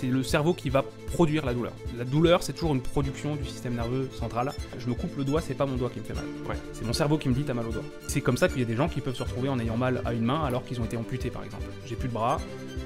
c'est le cerveau qui va produire la douleur. La douleur, c'est toujours une production du système nerveux central. Je me coupe le doigt, c'est pas mon doigt qui me fait mal. Ouais. C'est mon cerveau qui me dit t'as mal au doigt. C'est comme ça qu'il y a des gens qui peuvent se retrouver en ayant mal à une main alors qu'ils ont été amputés, par exemple. J'ai plus de bras,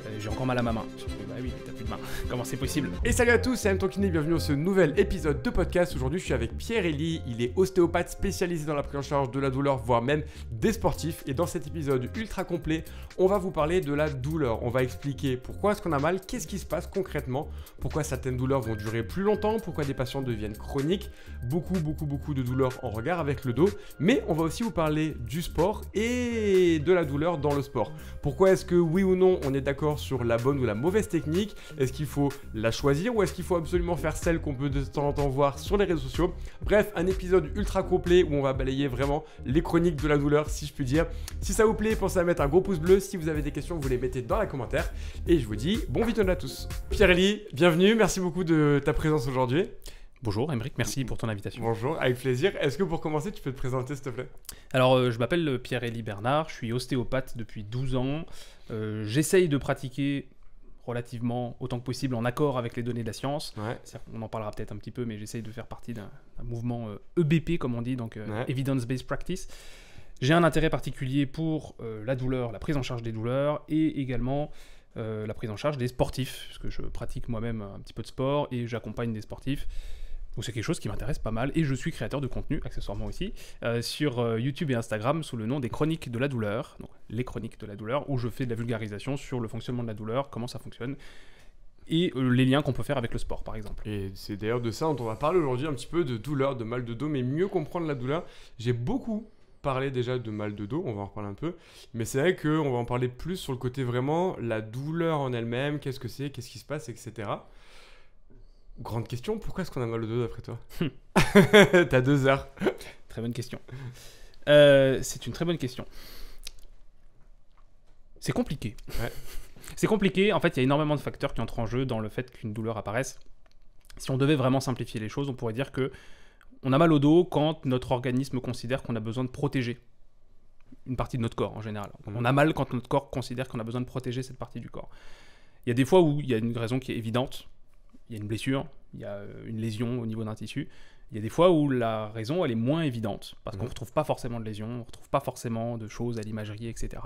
euh, j'ai encore mal à ma main. Bah oui, t'as plus de main. Comment c'est possible Et salut à tous, c'est Antoine bienvenue dans ce nouvel épisode de podcast. Aujourd'hui, je suis avec Pierre Elie. Il est ostéopathe spécialisé dans la prise en charge de la douleur, voire même des sportifs. Et dans cet épisode ultra complet, on va vous parler de la douleur. On va expliquer pourquoi est-ce qu'on a mal, qu'est-ce qui se passe, concrètement pourquoi certaines douleurs vont durer plus longtemps, pourquoi des patients deviennent chroniques, beaucoup, beaucoup, beaucoup de douleurs en regard avec le dos, mais on va aussi vous parler du sport et de la douleur dans le sport. Pourquoi est-ce que oui ou non on est d'accord sur la bonne ou la mauvaise technique Est-ce qu'il faut la choisir ou est-ce qu'il faut absolument faire celle qu'on peut de temps en temps voir sur les réseaux sociaux Bref, un épisode ultra complet où on va balayer vraiment les chroniques de la douleur, si je puis dire. Si ça vous plaît, pensez à mettre un gros pouce bleu. Si vous avez des questions, vous les mettez dans les commentaires. Et je vous dis bon vidéo à tous pierre eli bienvenue. Merci beaucoup de ta présence aujourd'hui. Bonjour Émeric, merci pour ton invitation. Bonjour, avec plaisir. Est-ce que pour commencer, tu peux te présenter s'il te plaît Alors, euh, je m'appelle euh, pierre eli Bernard, je suis ostéopathe depuis 12 ans. Euh, j'essaye de pratiquer relativement autant que possible en accord avec les données de la science. On en parlera peut-être un petit peu, mais j'essaye de faire partie d'un mouvement EBP, e comme on dit, donc Evidence-Based Practice. J'ai un intérêt particulier pour la douleur, la prise en charge des douleurs et également euh, la prise en charge des sportifs, puisque je pratique moi-même un petit peu de sport et j'accompagne des sportifs. Donc c'est quelque chose qui m'intéresse pas mal et je suis créateur de contenu accessoirement aussi euh, sur euh, YouTube et Instagram sous le nom des Chroniques de la douleur, les Chroniques de la douleur où je fais de la vulgarisation sur le fonctionnement de la douleur, comment ça fonctionne et les liens qu'on peut faire avec le sport par exemple. Et c'est d'ailleurs de ça dont on va parler aujourd'hui un petit peu de douleur, de mal de dos, mais mieux comprendre la douleur. J'ai beaucoup Parler déjà de mal de dos, on va en reparler un peu. Mais c'est vrai qu'on va en parler plus sur le côté vraiment la douleur en elle-même, qu'est-ce que c'est, qu'est-ce qui se passe, etc. Grande question, pourquoi est-ce qu'on a mal au dos d'après toi hmm. T'as deux heures. Très bonne question. Euh, c'est une très bonne question. C'est compliqué. C'est compliqué. En fait, il y a énormément de facteurs qui entrent en jeu dans le fait qu'une douleur apparaisse. Si on devait vraiment simplifier les choses, on pourrait dire que on a mal au dos quand notre organisme considère qu'on a besoin de protéger une partie de notre corps en général. Mhm. On a mal quand notre corps considère qu'on a besoin de protéger cette partie du corps. Il y a des fois où il y a une raison qui est évidente, il y a une blessure, il y a euh, une lésion au niveau d'un tissu. Il y a des fois où la raison elle est moins évidente parce qu'on ne mhm. retrouve pas forcément de lésion, on ne retrouve pas forcément de choses à l'imagerie, etc.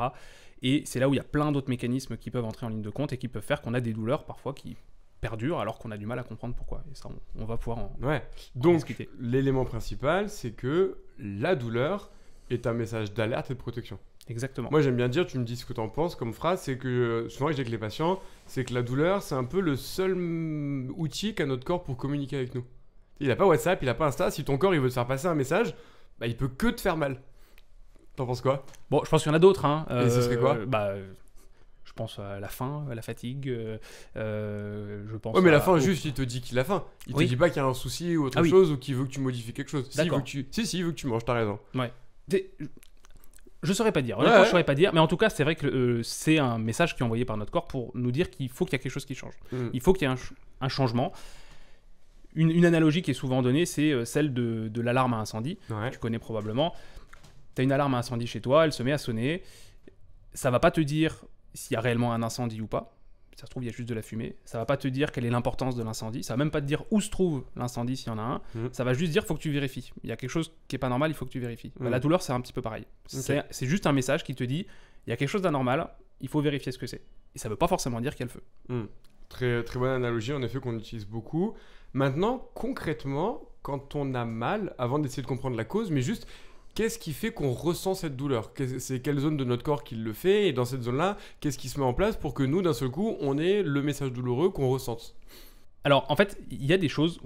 Et c'est là où il y a plein d'autres mécanismes qui peuvent entrer en ligne de compte et qui peuvent faire qu'on a des douleurs parfois qui perdure alors qu'on a du mal à comprendre pourquoi. Et ça, on, va pouvoir en, ouais. Donc, l'élément principal, c'est que la douleur est un message d'alerte et de protection. Exactement. Moi, j'aime bien dire, tu me dis ce que tu en penses comme phrase, c'est que souvent, je avec les patients, c'est que la douleur, c'est un peu le seul outil qu'a notre corps pour communiquer avec nous. Il n'a pas WhatsApp, il n'a pas Insta. Si ton corps, il veut te faire passer un message, bah, il peut que te faire mal. T'en penses quoi Bon, je pense qu'il y en a d'autres. Hein. et ce serait quoi euh, bah, pense à la faim, à la fatigue. Euh, euh, je pense. mais la faim, juste, il te dit qu'il a faim. Il ne te dit pas qu'il y a un souci ou autre ah chose ou qu'il veut que tu modifies quelque chose. Si, tu... si, si, il veut que tu manges, t'as raison. Ouais. Je saurais pas dire. Je saurais pas dire. Mais en tout cas, c'est vrai que euh, c'est un message qui est envoyé par notre corps pour nous dire qu'il faut qu'il y a quelque chose qui change. Mm. Il faut qu'il y ait un, changement. Une, analogie qui est souvent donnée, c'est celle de, de l'alarme à incendie. Tu connais probablement. Tu as une alarme à incendie chez toi, elle se met à sonner. Ça va pas te dire s'il y a réellement un incendie ou pas. Ça se trouve, il y a juste de la fumée. Ça va pas te dire quelle est l'importance de l'incendie. Ça va même pas te dire où se trouve l'incendie s'il y en a un. Mm. Ça va juste dire faut que tu vérifies. Il y a quelque chose qui est pas normal, il faut que tu vérifies. Bah, mm. la douleur, c'est un petit peu pareil. C'est juste un message qui te dit il y a quelque chose d'anormal, il faut vérifier ce que c'est. Et ça veut pas forcément dire qu'il y a le feu. Mm. Très, très bonne analogie, en effet, qu'on utilise beaucoup. Maintenant, concrètement, quand on a mal, avant d'essayer de comprendre la cause, mais juste qu'est-ce qui fait qu'on ressent cette douleur C'est quelle zone de notre corps qui le fait Et dans cette zone-là, qu'est-ce qui se met en place pour que nous, d'un seul coup, on ait le message douloureux qu'on ressente Alors, en fait, il y a des choses.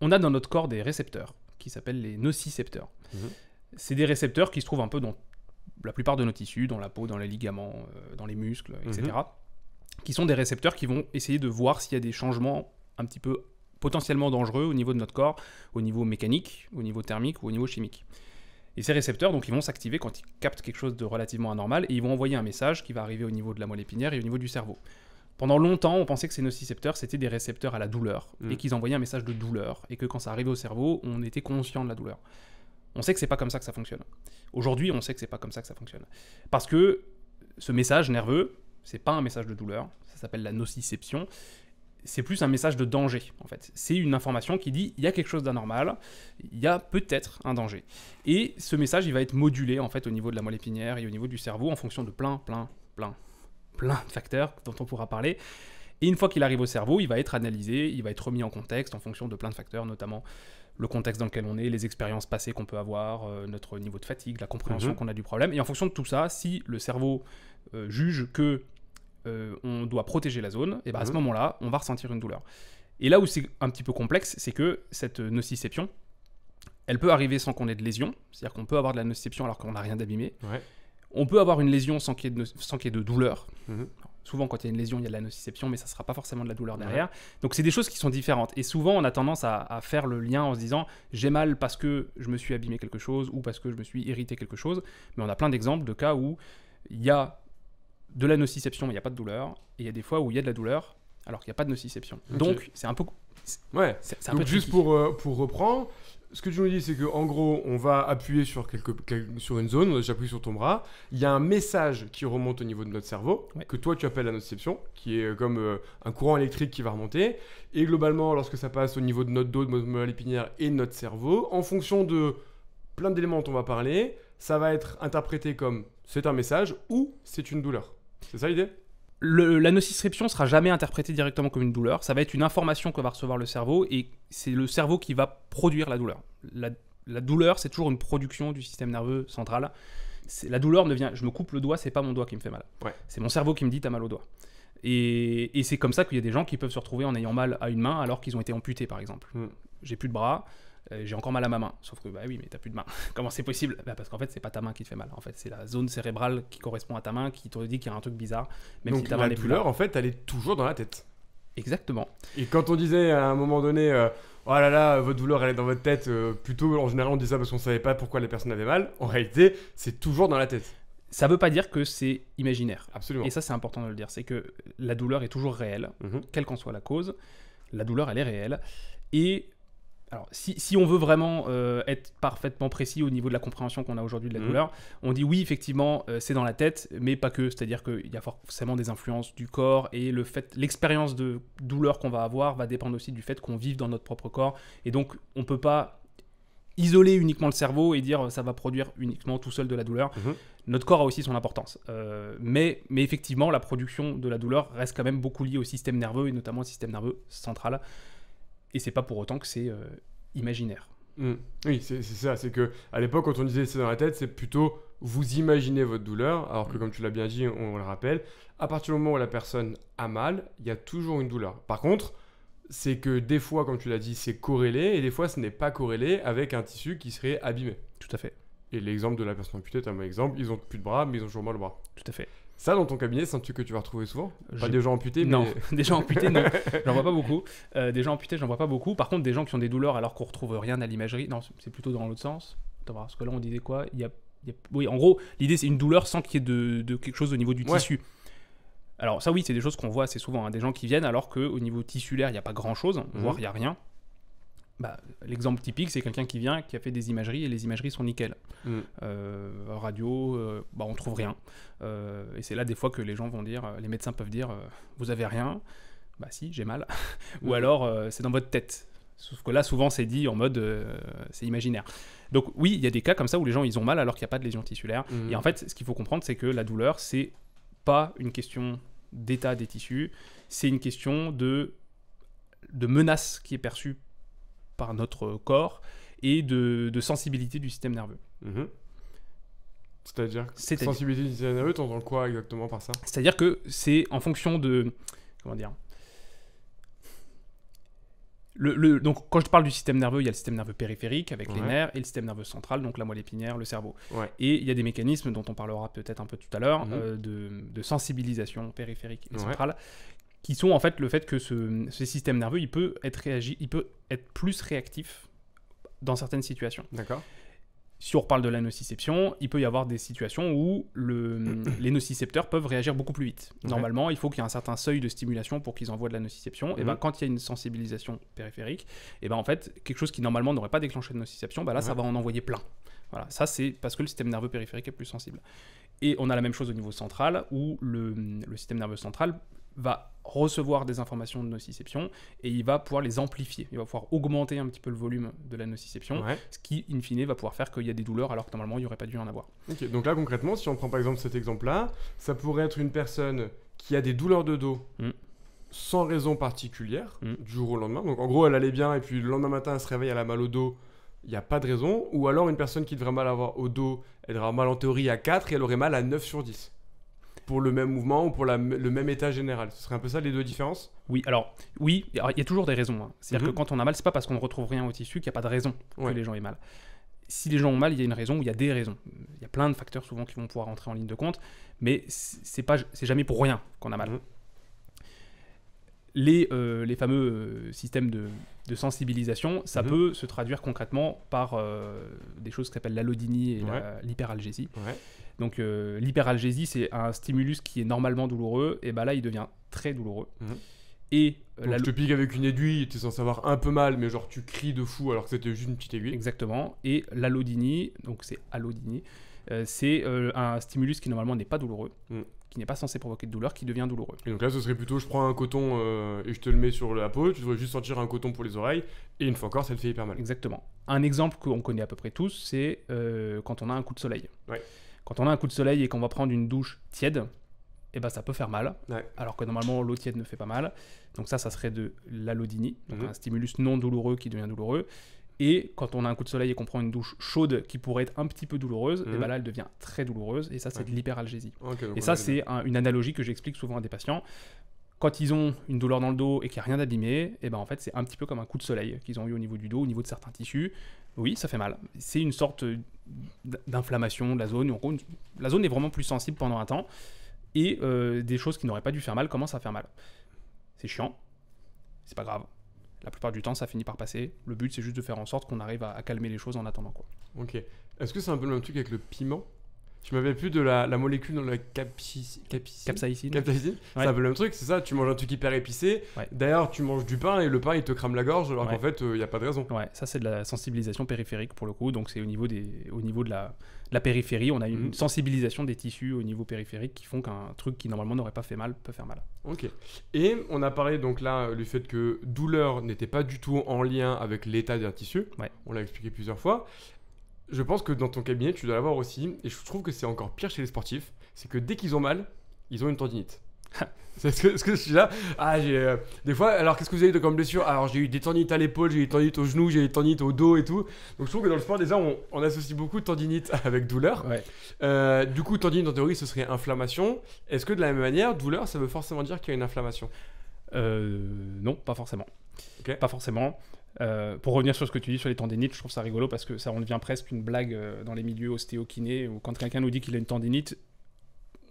On, a dans notre corps des récepteurs qui s'appellent les nocicepteurs. Mhm. C'est des récepteurs qui se trouvent un peu dans la plupart de nos tissus, dans la peau, dans les ligaments, euh, dans les muscles, etc. Mhm. Qui sont des récepteurs qui vont essayer de voir s'il y a des changements un petit peu potentiellement dangereux au niveau de notre corps, au niveau mécanique, au niveau thermique ou au niveau chimique. Et ces récepteurs, donc, ils vont s'activer quand ils captent quelque chose de relativement anormal et ils vont envoyer un message qui va arriver au niveau de la moelle épinière et au niveau du cerveau. Pendant longtemps, on pensait que ces nocicepteurs, c'était des récepteurs à la douleur mm. et qu'ils envoyaient un message de douleur et que quand ça arrivait au cerveau, on était conscient de la douleur. On sait que c'est pas comme ça que ça fonctionne. Aujourd'hui, on sait que c'est pas comme ça que ça fonctionne. Parce que ce message nerveux, c'est pas un message de douleur, ça s'appelle la nociception c'est plus un message de danger, en fait. C'est une information qui dit, il y a quelque chose d'anormal, il y a peut-être un danger. Et ce message, il va être modulé, en fait, au niveau de la moelle épinière et au niveau du cerveau, en fonction de plein, plein, plein, plein de facteurs dont on pourra parler. Et une fois qu'il arrive au cerveau, il va être analysé, il va être remis en contexte en fonction de plein de facteurs, notamment le contexte dans lequel on est, les expériences passées qu'on peut avoir, euh, notre niveau de fatigue, la compréhension mhm. qu'on a du problème. Et en fonction de tout ça, si le cerveau euh, juge que euh, on doit protéger la zone, et ben, à ce mhm. moment-là, on va ressentir une douleur. Et là où c'est un petit peu complexe, c'est que cette nociception, elle peut arriver sans qu'on ait de lésion, c'est-à-dire qu'on peut avoir de la nociception alors qu'on n'a rien d'abîmé. On peut avoir une lésion sans qu'il y, ait de douleur. Mhm. Souvent, quand il y a une lésion, il y a de la nociception, mais ça ne sera pas forcément de la douleur derrière. Donc, c'est des choses qui sont différentes. Et souvent, on a tendance à, à faire le lien en se disant j'ai mal parce que je me suis abîmé quelque chose ou parce que je me suis irrité quelque chose. Mais on a plein d'exemples de cas où il y a de la nociception, il n'y a pas de douleur. Et il y a des fois où il y a de la douleur, alors qu'il n'y a pas de nociception. Donc, c'est un peu. Ouais. ça Donc, juste pour, euh, pour reprendre, ce que tu nous dis, c'est qu'en gros, on va appuyer sur, quelque, sur une zone, on a déjà appuyé sur ton bras. Il y a un message qui remonte au niveau de notre cerveau, que toi tu appelles la nociception, qui est euh, comme euh, un courant électrique qui va remonter. Et globalement, lorsque ça passe au niveau de notre dos, de notre moelle épinière et de notre cerveau, en fonction de plein d'éléments dont on va parler, ça va être interprété comme c'est un message ou c'est une douleur. C'est ça l'idée le, la nociception sera jamais interprétée directement comme une douleur. Ça va être une information que va recevoir le cerveau et c'est le cerveau qui va produire la douleur. La, douleur, c'est toujours une production du système nerveux central. La douleur ne vient, je me coupe le doigt, c'est pas mon doigt qui me fait mal. C'est mon cerveau qui me dit t'as mal au doigt. Et, c'est comme ça qu'il y a des gens qui peuvent se retrouver en ayant mal à une main alors qu'ils ont été amputés par exemple. Hmm. J'ai plus de bras, euh, j'ai encore mal à ma main. Sauf que, bah oui, mais t'as plus de main. Comment c'est possible bah Parce qu'en fait, c'est pas ta main qui te fait mal. En fait, c'est la zone cérébrale qui correspond à ta main qui te dit qu'il y a un truc bizarre. Même Donc si ta la douleur, en fait, elle est toujours dans la tête. Exactement. Et quand on disait à un moment donné, euh, oh là là, votre douleur, elle est dans votre tête, euh, plutôt en général, on dit ça parce qu'on savait pas pourquoi les personnes avaient mal. En réalité, c'est toujours dans la tête. Ça ne veut pas dire que c'est imaginaire. Absolument. Et ça, c'est important de le dire. C'est que la douleur est toujours réelle, mhm. quelle qu'en soit la cause. La douleur, elle est réelle. Et alors, si, on veut vraiment euh, être parfaitement précis au niveau de la compréhension qu'on a aujourd'hui de la mhm. douleur, on dit oui, effectivement, euh, c'est dans la tête, mais pas que. C'est-à-dire qu'il y a forcément des influences du corps et le fait, l'expérience de douleur qu'on va avoir va dépendre aussi du fait qu'on vive dans notre propre corps. Et donc, on ne peut pas isoler uniquement le cerveau et dire ça va produire uniquement tout seul de la douleur. Mhm. Notre corps a aussi son importance. Euh, mais, mais effectivement, la production de la douleur reste quand même beaucoup liée au système nerveux et notamment au système nerveux central et c'est pas pour autant que c'est euh, imaginaire. Mm. Oui, c'est ça. C'est que à l'époque, quand on disait c'est dans la tête, c'est plutôt vous imaginez votre douleur, alors que mm. comme tu l'as bien dit, on, le rappelle, à partir du moment où la personne a mal, il y a toujours une douleur. Par contre, c'est que des fois, comme tu l'as dit, c'est corrélé et des fois, ce n'est pas corrélé avec un tissu qui serait abîmé. Tout à fait. Et l'exemple de la personne amputée est un bon exemple. Ils ont plus de bras, mais ils ont toujours mal le bras. Tout à fait. Ça, dans ton cabinet, c'est un que tu vas retrouver souvent Pas des gens amputés Non, des gens amputés, non. j'en vois pas beaucoup. Euh, des gens amputés, j'en vois pas beaucoup. Par contre, des gens qui ont des douleurs alors qu'on retrouve rien à l'imagerie, non, c'est plutôt dans l'autre sens. Attends, parce que là, on disait quoi Il y a... Oui, en gros, l'idée, c'est une douleur sans qu'il y ait de... quelque chose au niveau du tissu. Alors ça oui, c'est des choses qu'on voit assez souvent, hein. des gens qui viennent alors qu'au niveau tissulaire, il n'y a pas grand-chose, mhm. voire il n'y a rien. Bah, l'exemple typique, c'est quelqu'un qui vient, qui a fait des imageries et les imageries sont nickel. Mm. Euh, radio, euh, bah, on trouve rien. Euh, et c'est là des fois que les gens vont dire, les médecins peuvent dire, vous avez rien. Bah si, j'ai mal. Ou mm. alors, c'est dans votre tête. Sauf que là, souvent, c'est dit en mode, c'est imaginaire. Donc oui, il y a des cas comme ça où les gens, ils ont mal alors qu'il n'y a pas de lésion tissulaire. Mm. Et en fait, ce qu'il faut comprendre, c'est que la douleur, c'est pas une question d'état des tissus, c'est une question de de menace qui est perçue par notre corps et de, sensibilité du système nerveux. Mhm. C'est-à-dire sensibilité du système nerveux, t'entends quoi exactement par ça C'est-à-dire que c'est en fonction de comment dire. Le, donc, quand je parle du système nerveux, il y a le système nerveux périphérique avec les nerfs et le système nerveux central, donc la moelle épinière, le cerveau. Et il y a des mécanismes dont on parlera peut-être un peu tout à l'heure mhm. euh, de, sensibilisation périphérique et centrale qui sont en fait le fait que ce, système nerveux, il peut être réagi, il peut être plus réactif dans certaines situations. D'accord. Si on reparle de la nociception, il peut y avoir des situations où le, les nocicepteurs peuvent réagir beaucoup plus vite. Normalement, il faut qu'il y ait un certain seuil de stimulation pour qu'ils envoient de la nociception. Et ben, mhm. quand il y a une sensibilisation périphérique, et ben, en fait, quelque chose qui normalement n'aurait pas déclenché de nociception, ben là, ça va en envoyer plein. Voilà, ça c'est parce que le système nerveux périphérique est plus sensible. Et on a la même chose au niveau central, où le système nerveux central va recevoir des informations de nociception et il va pouvoir les amplifier. Il va pouvoir augmenter un petit peu le volume de la nociception, ce qui, in fine, va pouvoir faire qu'il y a des douleurs alors que normalement, il n'y aurait pas dû en avoir. donc là, concrètement, si on prend par exemple cet exemple-là, ça pourrait être une personne qui a des douleurs de dos mm. sans raison particulière mm. du jour au lendemain. Donc en gros, elle allait bien et puis le lendemain matin, elle se réveille, elle a mal au dos il n'y a pas de raison. Ou alors une personne qui devrait mal avoir au dos, elle aura mal en théorie à 4 et elle aurait mal à 9 sur 10 pour le même mouvement ou pour le même état général. Ce serait un peu ça les deux différences Oui, alors oui, il y a toujours des raisons. Hein. C'est-à-dire que mhm. quand on a mal, c'est pas parce qu'on ne retrouve rien au tissu qu'il n'y a pas de raison que les gens aient mal. Si les gens ont mal, il y a une raison ou il y a des raisons. Il y a plein de facteurs souvent qui vont pouvoir entrer en ligne de compte, mais c'est pas, c'est jamais pour rien qu'on a mal. Mhm. Euh, les, fameux euh, systèmes de, sensibilisation, ça mhm. peut se traduire concrètement par euh, des choses qui s'appellent l'allodynie et l'hyperalgésie. Donc l'hyperalgésie, c'est un stimulus qui est normalement douloureux, et bah là, il devient très douloureux. Mhm. Et donc la... te pique avec une aiguille, tu es censé avoir un peu mal, mais genre tu cries de fou alors que c'était juste une petite aiguille. Exactement. Et l'alodinie, donc c'est alodinie, c'est un stimulus qui normalement n'est pas douloureux, mm qui n'est pas censé provoquer de douleur, qui devient douloureux. donc là, ce serait plutôt je prends un coton euh, et je te le mets sur la peau, tu devrais juste sortir un coton pour les oreilles, et une fois encore, ça te fait hyper mal. Exactement. Un exemple qu'on connaît à peu près tous, c'est euh, quand on a un coup de soleil. Quand on a un coup de soleil et qu'on va prendre une douche tiède, eh ben, ça peut faire mal, alors que normalement l'eau tiède ne fait pas mal. Donc ça, ça serait de l'alodinie, mhm. un stimulus non douloureux qui devient douloureux. Et quand on a un coup de soleil et qu'on prend une douche chaude qui pourrait être un petit peu douloureuse, eh mhm. ben là elle devient très douloureuse et ça c'est de l'hyperalgésie. et ça c'est une analogie que j'explique souvent à des patients. Quand ils ont une douleur dans le dos et qu'il n'y a rien d'abîmé, et eh ben en fait c'est un petit peu comme un coup de soleil qu'ils ont eu au niveau du dos, au niveau de certains tissus. Oui, ça fait mal. C'est une sorte d'inflammation de la zone. En la zone est vraiment plus sensible pendant un temps et euh, des choses qui n'auraient pas dû faire mal commencent à faire mal. C'est chiant, c'est pas grave la plupart du temps, ça finit par passer. Le but, c'est juste de faire en sorte qu'on arrive à, calmer les choses en attendant. Quoi. Ok. Est-ce que c'est un peu le même truc avec le piment tu m'avais plus de la, molécule dans la capsaïcine. Capsaïcine. C'est un peu le même truc, c'est ça. Tu manges un truc hyper épicé. D'ailleurs, tu manges du pain et le pain, il te crame la gorge, alors qu'en fait, il euh, y n'y a pas de raison. Ouais, ça, c'est de la sensibilisation périphérique pour le coup. Donc, c'est au, au niveau de la la périphérie. On a une mhm. sensibilisation des tissus au niveau périphérique qui font qu'un truc qui normalement n'aurait pas fait mal peut faire mal. Ok. Et on a parlé donc là euh, du fait que douleur n'était pas du tout en lien avec l'état d'un tissu. Ouais. On l'a expliqué plusieurs fois. Je pense que dans ton cabinet, tu dois l'avoir aussi. Et je trouve que c'est encore pire chez les sportifs. C'est que dès qu'ils ont mal, ils ont une tendinite. Est-ce que, je suis là ah, euh, des fois, alors qu'est-ce que vous avez de comme blessure Alors, j'ai eu des tendinites à l'épaule, j'ai eu des tendinites au genou, j'ai eu des tendinites au dos et tout. Donc, je trouve que dans le sport, déjà, on, on associe beaucoup tendinite avec douleur. Euh, du coup, tendinite, en théorie, ce serait inflammation. Est-ce que de la même manière, douleur, ça veut forcément dire qu'il y a une inflammation euh, Non, pas forcément. Pas forcément. Euh, pour revenir sur ce que tu dis sur les tendinites, je trouve ça rigolo parce que ça on devient presque une blague dans les milieux ostéokinés où quand quelqu'un nous dit qu'il a une tendinite,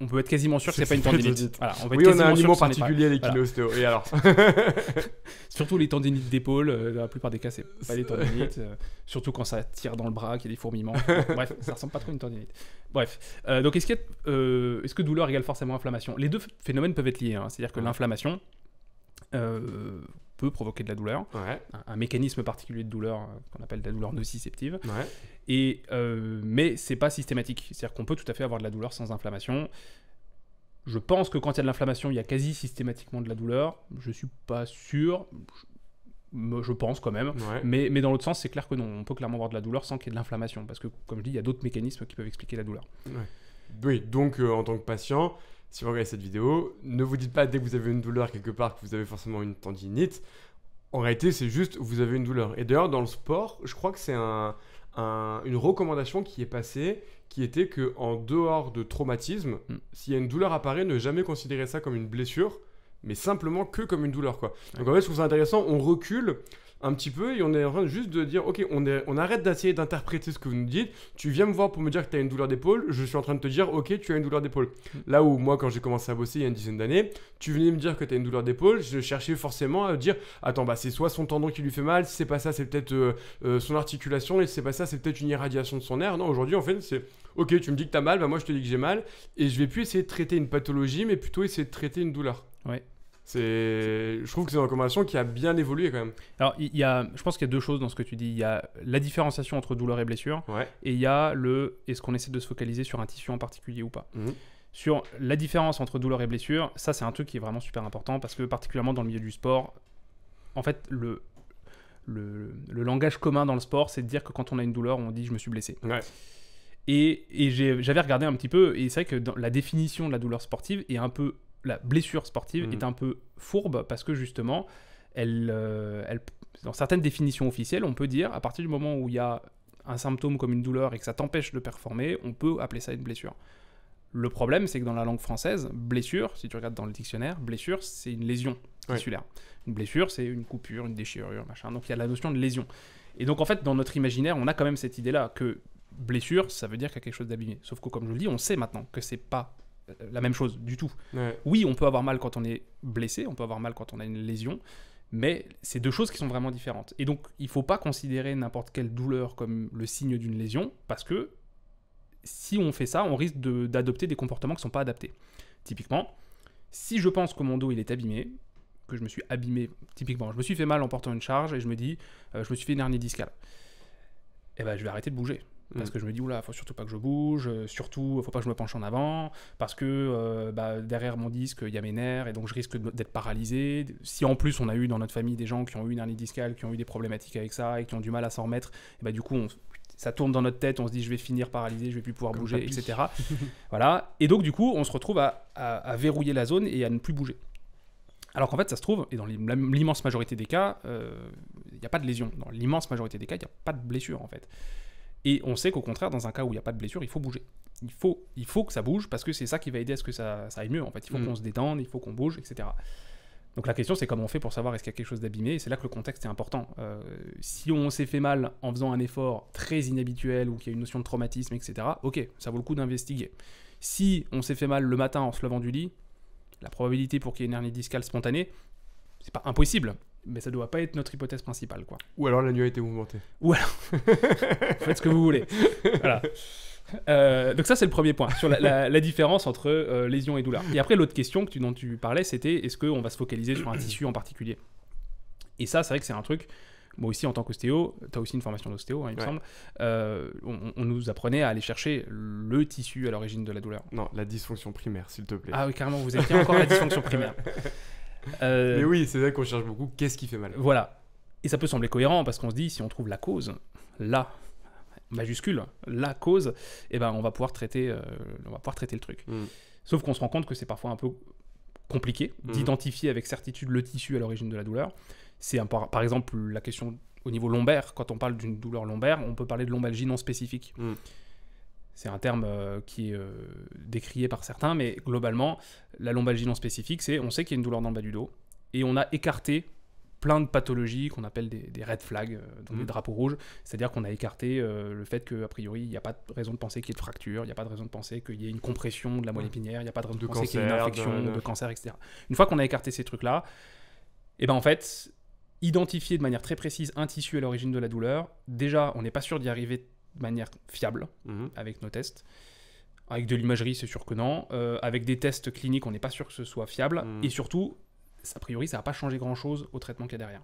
on peut être quasiment sûr que c'est pas une tendinite. Voilà, on peut oui, on a un mot particulier, les kinostéo. Et alors Surtout les tendinites d'épaule, euh, la plupart des cas, c'est pas des tendinites. Euh, surtout quand ça tire dans le bras, qu'il y a des fourmillements. Bref, ça ressemble pas trop à une tendinite. Bref, euh, donc est-ce est que douleur égale forcément inflammation Les deux phénomènes peuvent être liés. Hein. C'est-à-dire que l'inflammation, peut provoquer de la douleur, un, mécanisme particulier de douleur euh, qu'on appelle la douleur nociceptive. Ouais. Et euh, mais c'est pas systématique, c'est-à-dire qu'on peut tout à fait avoir de la douleur sans inflammation. Je pense que quand il y a de l'inflammation, il y a quasi systématiquement de la douleur. Je suis pas sûr. Je pense quand même. Mais, mais, dans l'autre sens, c'est clair que non, on peut clairement avoir de la douleur sans qu'il y ait de l'inflammation. Parce que, comme je dis, il y a d'autres mécanismes qui peuvent expliquer la douleur. Oui, donc euh, en tant que patient, si vous regardez cette vidéo, ne vous dites pas dès que vous avez une douleur quelque part que vous avez forcément une tendinite. En réalité, c'est juste que vous avez une douleur. Et d'ailleurs, dans le sport, je crois que c'est une recommandation qui est passée, qui était que en dehors de traumatisme, hmm. s'il y a une douleur apparaît, ne jamais considérer ça comme une blessure, mais simplement que comme une douleur. Quoi. Donc en fait, je trouve ça intéressant. On recule un petit peu et on est en train juste de dire ok on, on arrête d'essayer d'interpréter ce que vous nous dites tu viens me voir pour me dire que tu as une douleur d'épaule je suis en train de te dire ok tu as une douleur d'épaule mm. là où moi quand j'ai commencé à bosser il y a une dizaine d'années tu venais me dire que tu as une douleur d'épaule je cherchais forcément à dire attends bah c'est soit son tendon qui lui fait mal si c'est pas ça c'est peut-être euh, euh, son articulation et c'est pas ça c'est peut-être une irradiation de son nerf non aujourd'hui en fait c'est ok tu me dis que tu as mal bah moi je te dis que j'ai mal et je vais plus essayer de traiter une pathologie mais plutôt essayer de traiter une douleur ouais c'est, je trouve que c'est une recommandation qui a bien évolué quand même. Alors, il y a, je pense qu'il y a deux choses dans ce que tu dis. Il y a la différenciation entre douleur et blessure, et il y a le est-ce qu'on essaie de se focaliser sur un tissu en particulier ou pas. Mhm. Sur la différence entre douleur et blessure, ça c'est un truc qui est vraiment super important parce que particulièrement dans le milieu du sport, en fait le le, le langage commun dans le sport, c'est de dire que quand on a une douleur, on dit je me suis blessé. Et, et j'avais regardé un petit peu, et c'est vrai que dans la définition de la douleur sportive est un peu la blessure sportive est mhm. un peu fourbe parce que justement, euh, elle, dans certaines définitions officielles, on peut dire à partir du moment où il y a un symptôme comme une douleur et que ça t'empêche de performer, on peut appeler ça une blessure. Le problème, c'est que dans la langue française, blessure, si tu regardes dans le dictionnaire, blessure, c'est une lésion tissulaire. Une blessure, c'est une coupure, une déchirure, machin. Donc il y a la notion de lésion. Et donc en fait, dans notre imaginaire, on a quand même cette idée-là que blessure, ça veut dire qu'il y a quelque chose d'abîmé. Sauf que comme je le dis, on sait maintenant que c'est pas euh, la même chose du tout. Oui, on peut avoir mal quand on est blessé, on peut avoir mal quand on a une lésion, mais c'est deux choses qui sont vraiment différentes. Et donc, il ne faut pas considérer n'importe quelle douleur comme le signe d'une lésion, parce que si on fait ça, on risque d'adopter des comportements qui ne sont pas adaptés. Typiquement, si je pense que mon dos il est abîmé, que je me suis abîmé, typiquement, je me suis fait mal en portant une charge et je me dis, euh, je me suis fait une hernie discale, eh ben, je vais arrêter de bouger parce mm. que je me dis oula faut surtout pas que je bouge euh, surtout faut pas que je me penche en avant parce que euh, bah, derrière mon disque il y a mes nerfs et donc je risque d'être paralysé si en plus on a eu dans notre famille des gens qui ont eu une hernie discale qui ont eu des problématiques avec ça et qui ont du mal à s'en remettre bah, du coup ça tourne dans notre tête on se dit je vais finir paralysé je vais plus pouvoir bouger etc voilà et donc du coup on se retrouve à, verrouiller la zone et à ne plus bouger alors qu'en fait, ça se trouve, et dans l'immense majorité des cas, euh, il n'y a pas de lésion. Dans l'immense majorité des cas, il n'y a pas de blessure, en fait. Et on sait qu'au contraire, dans un cas où il n'y a pas de blessure, il faut bouger. Il faut, il faut que ça bouge parce que c'est ça qui va aider à ce que ça, ça aille mieux. En fait, il faut mm. qu'on se détende, il faut qu'on bouge, etc. Donc la question, c'est comment on fait pour savoir est-ce qu'il y a quelque chose d'abîmé. Et c'est là que le contexte est important. Euh, si on s'est fait mal en faisant un effort très inhabituel ou qu'il y a une notion de traumatisme, etc., ok, ça vaut le coup d'investiguer. Si on s'est fait mal le matin en se levant du lit, la probabilité pour qu'il y ait une hernie discale spontanée, c'est pas impossible, mais ça doit pas être notre hypothèse principale, quoi. Ou alors la nuit a été mouvementée. Ou alors, faites ce que vous voulez. Voilà. Euh, donc ça c'est le premier point sur la, différence entre euh, lésion et douleur. Et après l'autre question que tu, dont tu parlais c'était est-ce qu'on va se focaliser sur un tissu en particulier Et ça c'est vrai que c'est un truc moi aussi en tant qu'ostéo, tu as aussi une formation d'ostéo, hein, il me semble, euh, on, nous apprenait à aller chercher le tissu à l'origine de la douleur. Non, la dysfonction primaire, s'il te plaît. Ah oui, carrément, vous étiez encore la dysfonction primaire. Euh, Mais oui, c'est vrai qu'on cherche beaucoup. Qu'est-ce qui fait mal Voilà. Et ça peut sembler cohérent parce qu'on se dit, si on trouve la cause, la, majuscule, la cause, eh ben, on, va pouvoir traiter, euh, on va pouvoir traiter le truc. Hmm. Sauf qu'on se rend compte que c'est parfois un peu compliqué hmm. d'identifier avec certitude le tissu à l'origine de la douleur. C'est par, par exemple la question au niveau lombaire. Quand on parle d'une douleur lombaire, on peut parler de lombalgie non spécifique. Hmm c'est un terme euh, qui est euh, décrié par certains, mais globalement, la lombalgie non spécifique, c'est on sait qu'il y a une douleur dans le bas du dos, et on a écarté plein de pathologies qu'on appelle des, red flags, euh, donc mmh. des drapeaux rouges, c'est-à-dire qu'on a écarté le fait qu'a priori, il n'y a pas de raison de penser qu'il y ait de fracture, il n'y a pas de raison de penser qu'il y ait une compression de la moelle mmh. épinière, il n'y a pas de raison de, penser qu'il y ait une infection, de... cancer, etc. Une fois qu'on a écarté ces trucs-là, et eh ben en fait, identifier de manière très précise un tissu à l'origine de la douleur, déjà, on n'est pas sûr d'y arriver de manière fiable mhm. avec nos tests. Avec de l'imagerie, c'est sûr que non. Euh, avec des tests cliniques, on n'est pas sûr que ce soit fiable. Mhm. Et surtout, a priori, ça n'a pas changé grand-chose au traitement qu'il y a derrière.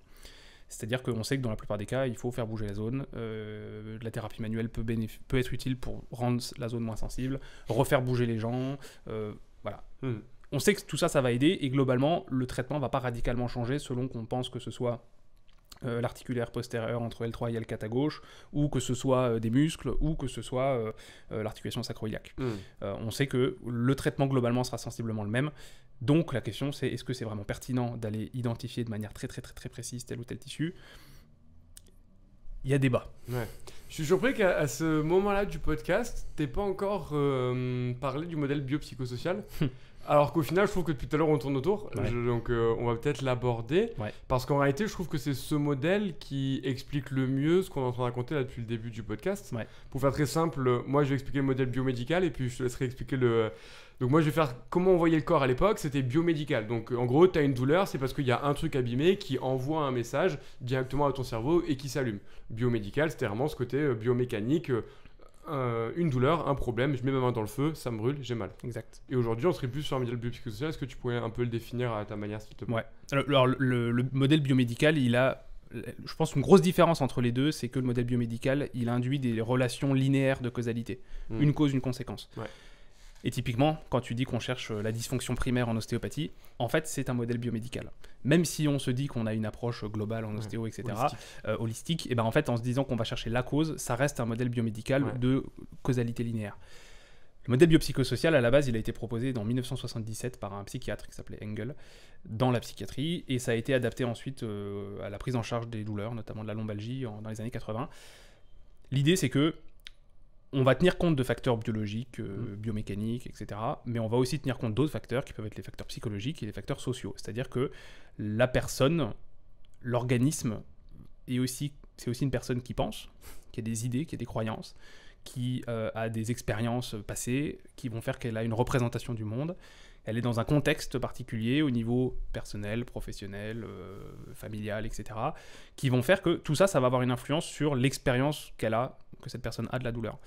C'est-à-dire qu'on sait que dans la plupart des cas, il faut faire bouger la zone. Euh, la thérapie manuelle peut, peut, être utile pour rendre la zone moins sensible, refaire bouger les gens. Euh, voilà. Mhm. On sait que tout ça, ça va aider. Et globalement, le traitement va pas radicalement changer selon qu'on pense que ce soit euh, l'articulaire postérieur entre L3 et L4 à gauche, ou que ce soit euh, des muscles, ou que ce soit euh, l'articulation sacroiliaque. Hmm. on sait que le traitement globalement sera sensiblement le même. Donc la question c'est est-ce que c'est vraiment pertinent d'aller identifier de manière très très très très précise tel ou tel tissu Il y a débat. Je suis surpris qu'à ce moment-là du podcast, t'es pas encore parlé du modèle biopsychosocial. Alors qu'au final, je trouve que depuis tout à l'heure, on tourne autour. donc, euh, on va peut-être l'aborder. Parce qu'en réalité, je trouve que c'est ce modèle qui explique le mieux ce qu'on est en train de raconter là depuis le début du podcast. Pour faire très simple, moi, je vais expliquer le modèle biomédical et puis je te laisserai expliquer le. Donc, moi, je vais faire comment on voyait le corps à l'époque. C'était biomédical. Donc, en gros, tu as une douleur, c'est parce qu'il y a un truc abîmé qui envoie un message directement à ton cerveau et qui s'allume. Biomédical, c'était vraiment ce côté euh, biomécanique. Euh, euh, une douleur, un problème, je mets ma main dans le feu, ça me brûle, j'ai mal. Exact. Et aujourd'hui, on serait plus sur un modèle biopsychosocial. Est-ce que tu pourrais un peu le définir à ta manière, s'il te plaît Ouais. Alors, le, modèle biomédical, il a je pense une grosse différence entre les deux, c'est que le modèle biomédical, il induit des relations linéaires de causalité. Hmm. Une cause, une conséquence. Et typiquement, quand tu dis qu'on cherche euh, la dysfonction primaire en ostéopathie, en fait, c'est un modèle biomédical. Même si on se dit qu'on a une approche globale en ostéo, etc., holistique, et euh, eh ben en fait, en se disant qu'on va chercher la cause, ça reste un modèle biomédical de causalité linéaire. Le modèle biopsychosocial, à la base, il a été proposé en 1977 par un psychiatre qui s'appelait Engel dans la psychiatrie, et ça a été adapté ensuite euh, à la prise en charge des douleurs, notamment de la lombalgie dans les années 80. L'idée, c'est que on va tenir compte de facteurs biologiques, euh, mm. biomécaniques, etc. Mais on va aussi tenir compte d'autres facteurs qui peuvent être les facteurs psychologiques et les facteurs sociaux. C'est-à-dire que la personne, l'organisme, est aussi, c'est aussi une personne qui pense, qui a des idées, qui a des croyances, qui euh, a des expériences passées, qui vont faire qu'elle a une représentation du monde elle est dans un contexte particulier au niveau personnel, professionnel, euh, familial, etc., qui vont faire que tout ça, ça va avoir une influence sur l'expérience qu'elle a, que cette personne a de la douleur.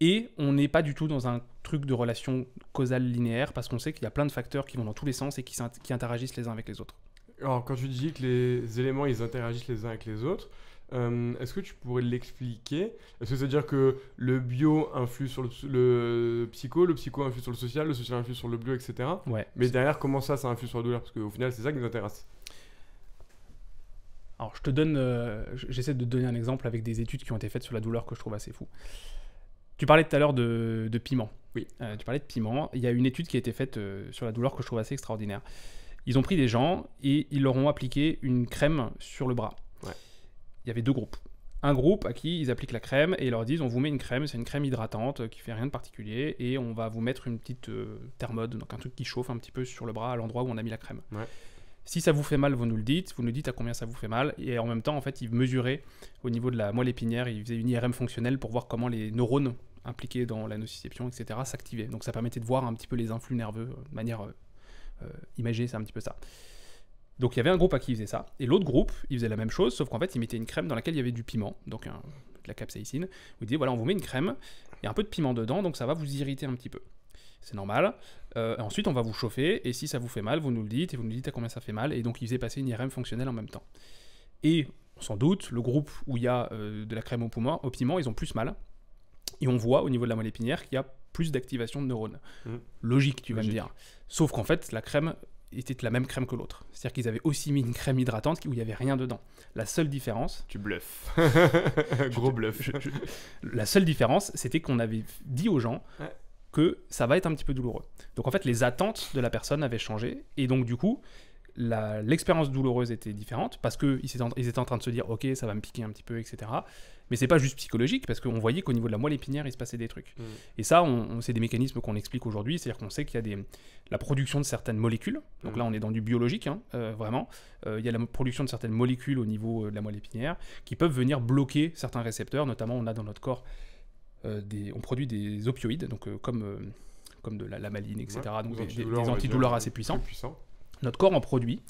Et on n'est pas du tout dans un truc de relation causale linéaire, parce qu'on sait qu'il y a plein de facteurs qui vont dans tous les sens et qui, qui interagissent les uns avec les autres. Alors, quand tu dis que les éléments, ils interagissent les uns avec les autres, euh, est-ce que tu pourrais l'expliquer Est-ce que c'est-à-dire que le bio influe sur le, psycho, le psycho influe sur le social, le social influe sur le bio, etc. Ouais. Mais derrière, comment ça, ça influe sur la douleur Parce qu'au final, c'est ça qui nous intéresse. Alors, je te donne. Euh, j'essaie de donner un exemple avec des études qui ont été faites sur la douleur que je trouve assez fou. Tu parlais tout à l'heure de, piment. Oui. Euh, tu parlais de piment. Il y a une étude qui a été faite sur la douleur que je trouve assez extraordinaire. Ils ont pris des gens et ils leur ont appliqué une crème sur le bras il y avait deux groupes. Un groupe à qui ils appliquent la crème et leur disent on vous met une crème, c'est une crème hydratante euh, qui fait rien de particulier et on va vous mettre une petite euh, thermode, donc un truc qui chauffe un petit peu sur le bras à l'endroit où on a mis la crème. Si ça vous fait mal, vous nous le dites, vous nous dites à combien ça vous fait mal, et en même temps, en fait, ils mesuraient au niveau de la moelle épinière, ils faisaient une IRM fonctionnelle pour voir comment les neurones impliqués dans la nociception, etc., s'activaient. Donc ça permettait de voir un petit peu les influx nerveux euh, de manière imagée, c'est un petit peu ça. Donc il y avait un groupe à qui il faisait ça, et l'autre groupe, il faisait la même chose, sauf qu'en fait, ils mettaient une crème dans laquelle il y avait du piment, donc de la capsaïcine. Vous dit voilà, on vous met une crème, et un peu de piment dedans, donc ça va vous irriter un petit peu. C'est normal. Euh, ensuite, on va vous chauffer, et si ça vous fait mal, vous nous le dites, et vous nous dites à combien ça fait mal, et donc ils faisaient passer une IRM fonctionnelle en même temps. Et sans doute, le groupe où il y a euh, de la crème au, poumon, au piment, ils ont plus mal, et on voit au niveau de la moelle épinière qu'il y a plus d'activation de neurones. Mmh. Logique, tu vas me dire. Sauf qu'en fait, la crème était la même crème que l'autre. C'est-à-dire qu'ils avaient aussi mis une crème hydratante où il n'y avait rien dedans. La seule différence. Tu bluffes. Gros bluff. la seule différence, c'était qu'on avait dit aux gens. que ça va être un petit peu douloureux. Donc en fait, les attentes de la personne avaient changé, et donc du coup, l'expérience douloureuse était différente parce qu'ils étaient, étaient en train de se dire ok ça va me piquer un petit peu etc mais c'est pas juste psychologique parce qu'on voyait qu'au niveau de la moelle épinière il se passait des trucs mm. et ça on, c'est des mécanismes qu'on explique aujourd'hui c'est à dire qu'on sait qu'il y a des, la production de certaines molécules donc mm. là on est dans du biologique hein, euh, vraiment euh, il y a la production de certaines molécules au niveau euh, de la moelle épinière qui peuvent venir bloquer certains récepteurs notamment on a dans notre corps des, on produit des opioïdes donc comme comme de la, maline, etc. donc des, antidouleurs assez puissants. Notre corps en produit.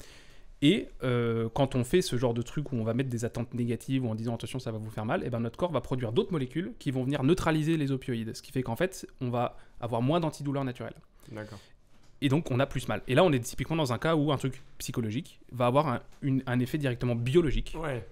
Et euh, quand on fait ce genre de truc où on va mettre des attentes négatives ou en disant attention ça va vous faire mal, et eh ben, notre corps va produire d'autres molécules qui vont venir neutraliser les opioïdes, ce qui fait qu'en fait on va avoir moins d'antidouleurs naturelles. D'accord. Et donc on a plus mal. Et là on est typiquement dans un cas où un truc psychologique va avoir un, effet directement biologique. Ouais.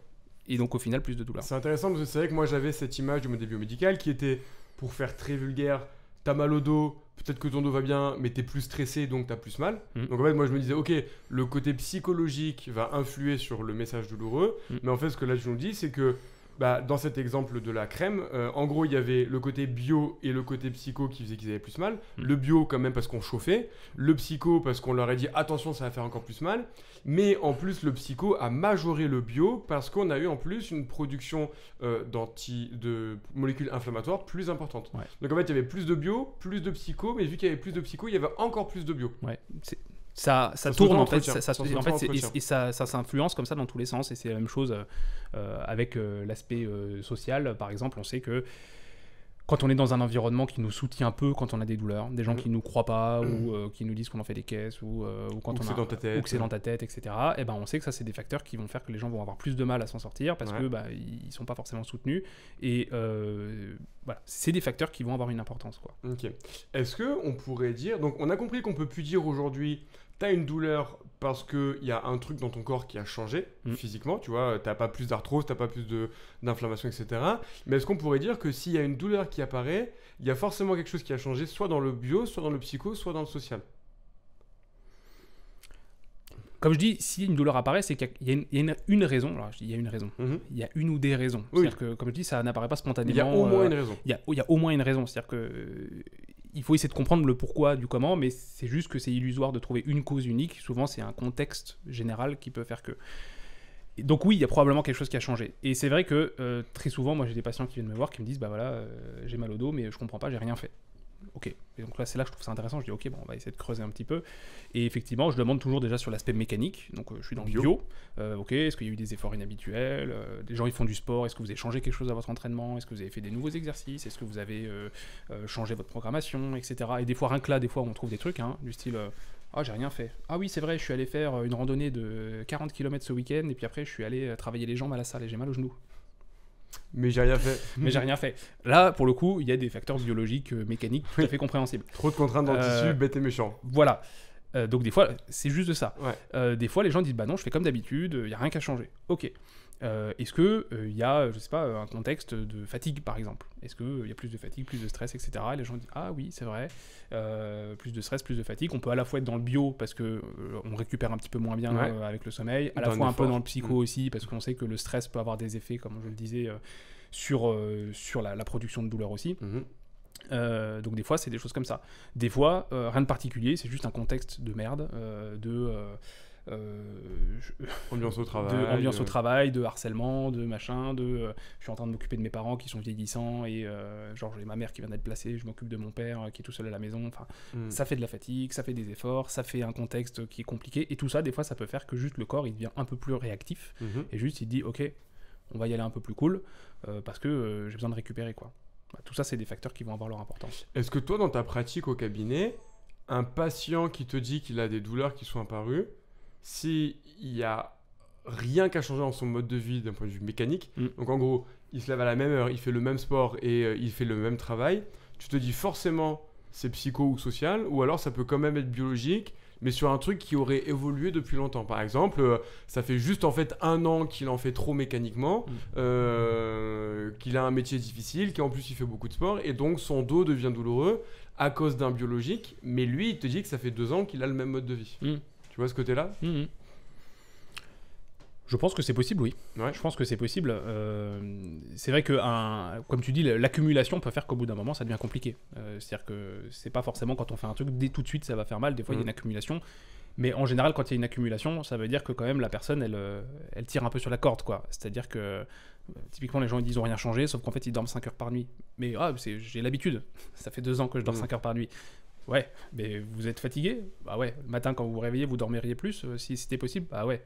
Et donc au final plus de douleurs. C'est intéressant parce que c'est vrai que moi j'avais cette image de mon biomédical médical qui était, pour faire très vulgaire, t'as mal au dos, peut-être que ton dos va bien, mais t'es plus stressé, donc t'as plus mal. Mm. Donc en fait, moi je me disais, ok, le côté psychologique va influer sur le message douloureux, mm. mais en fait, ce que là je nous dis, c'est que bah, dans cet exemple de la crème, euh, en gros, il y avait le côté bio et le côté psycho qui faisaient qu'ils avaient plus mal. Hmm. Le bio, quand même, parce qu'on chauffait. Le psycho, parce qu'on leur a dit attention, ça va faire encore plus mal. Mais en plus, le psycho a majoré le bio parce qu'on a eu en plus une production euh, de molécules inflammatoires plus importante. Donc en fait, il y avait plus de bio, plus de psycho, mais vu qu'il y avait plus de psycho, il y avait encore plus de bio. Ouais ça, tourne en fait, ça, en fait, et, ça, s'influence comme ça dans tous les sens. Et c'est la même chose euh, euh, avec euh, l'aspect social. Par exemple, on sait que quand on est dans un environnement qui nous soutient peu quand on a des douleurs, des gens mm. qui nous croient pas ou mm. qui nous disent qu'on en fait des caisses ou, quand on a dans ta tête, que c'est dans ta tête, etc. Et eh ben on sait que ça c'est des facteurs qui vont faire que les gens vont avoir plus de mal à s'en sortir parce qu'ils que bah, ils sont pas forcément soutenus et voilà c'est des facteurs qui vont avoir une importance quoi. Ok. Est-ce que on pourrait dire donc on a compris qu'on peut plus dire aujourd'hui une douleur parce que y a un truc dans ton corps qui a changé mm. physiquement, tu vois, t'as pas plus d'arthrose, t'as pas plus d'inflammation, etc. Mais est-ce qu'on pourrait dire que s'il y a une douleur qui apparaît, il y a forcément quelque chose qui a changé, soit dans le bio, soit dans le psycho, soit dans le social comme je dis, si une douleur apparaît, c'est qu'il y a, une, raison. il y une raison. Mm-hmm. Il y a une ou des raisons. cest dire que, comme je dis, ça n'apparaît pas spontanément. Il y au moins euh, une raison. Il y au moins une raison. C'est-à-dire que il faut essayer de comprendre le pourquoi du comment, mais c'est juste que c'est illusoire de trouver une cause unique. Souvent, c'est un contexte général qui peut faire que. donc oui, il y a probablement quelque chose qui a changé. Et c'est vrai que euh, très souvent, moi j'ai des patients qui viennent me voir qui me disent, bah voilà, euh, j'ai mal au dos, mais je comprends pas, j'ai rien fait ok. Et donc là, c'est là que je trouve ça intéressant. Je dis, ok, bon, on va essayer de creuser un petit peu. Et effectivement, je demande toujours déjà sur l'aspect mécanique. Donc, euh, je suis dans le bio. Euh, ok, est-ce qu'il y a eu des efforts inhabituels euh, des gens, ils font du sport. Est-ce que vous avez changé quelque chose à votre entraînement Est-ce que vous avez fait des nouveaux exercices Est-ce que vous avez changé votre programmation, etc. Et des fois, rien que là, des fois, on trouve des trucs hein, du style. Ah, j'ai rien fait. Ah oui, c'est vrai, je suis allé faire une randonnée de 40 km ce week-end, et puis après, je suis allé travailler les jambes à la salle et j'ai mal aux genoux. Mais j'ai rien fait. Mais j'ai rien fait. Là, pour le coup, il y a des facteurs biologiques, euh, mécaniques, tout à fait compréhensibles. Trop de contraintes dans le tissu, euh, bête et méchant. Voilà. Euh, donc des fois, c'est juste de ça. des fois, les gens disent bah non, je fais comme d'habitude, il y a rien qu'à changer. Ok. Euh, est-ce qu'il il euh, y a, je sais pas, un contexte de fatigue, par exemple Est-ce qu'il il euh, y a plus de fatigue, plus de stress, etc. les gens disent Ah oui, c'est vrai, plus de stress, plus de fatigue. On peut à la fois être dans le bio parce que on récupère un petit peu moins bien avec le sommeil, à la fois un peu dans le psycho mm. aussi, parce qu'on sait que le stress peut avoir des effets, comme je le disais, sur, sur la, production de douleur aussi. Mm-hmm. donc des fois c'est des choses comme ça. Des fois rien de particulier, c'est juste un contexte de merde, de euh, ambiance au travail. De, ambiance au euh. travail, de harcèlement, de machin, de euh, je suis en train de m'occuper de mes parents qui sont vieillissants et genre j'ai ma mère qui vient d'être placée, je m'occupe de mon père qui est tout seul à la maison. Enfin, hmm. ça fait de la fatigue, ça fait des efforts, ça fait un contexte qui est compliqué et tout ça, des fois, ça peut faire que juste le corps il devient un peu plus réactif mhm. et juste il dit ok, on va y aller un peu plus cool parce que j'ai besoin de récupérer quoi. Bah, tout ça, c'est des facteurs qui vont avoir leur importance. Est-ce que toi, dans ta pratique au cabinet, un patient qui te dit qu'il a des douleurs qui sont apparues, s'il y a rien qu'à changer dans son mode de vie d'un point de vue mécanique, mm. donc en gros, il se lève à la même heure, il fait le même sport et euh, il fait le même travail, tu te dis forcément c'est psycho ou social, ou alors ça peut quand même être biologique, mais sur un truc qui aurait évolué depuis longtemps. Par exemple, euh, ça fait juste en fait un an qu'il en fait trop mécaniquement, mm. euh, qu'il a un métier difficile, qu'en plus il fait beaucoup de sport, et donc son dos devient douloureux à cause d'un biologique, mais lui il te dit que ça fait deux ans qu'il a le même mode de vie. Mm. Tu vois ce côté-là mhm. Je pense que c'est possible, oui. Je pense que c'est possible. Euh, c'est vrai que, un, comme tu dis, l'accumulation peut faire qu'au bout d'un moment, ça devient compliqué. Euh, c'est-à-dire que c'est pas forcément quand on fait un truc, dès tout de suite, ça va faire mal. Des fois, il y a une mhm. accumulation. Mais en général, quand il y a une accumulation, ça veut dire que quand même la personne, elle, euh, elle tire un peu sur la corde, quoi. C'est-à-dire que typiquement, les gens ils disent rien changé, sauf qu'en fait ils dorment 5 heures par nuit. Mais ah, j'ai l'habitude. Ça fait deux ans que je dors 5 mhm. heures par nuit. Ouais, mais vous êtes fatigué Bah ouais, le matin quand vous vous réveillez, vous dormiriez plus euh, si c'était possible Bah ouais.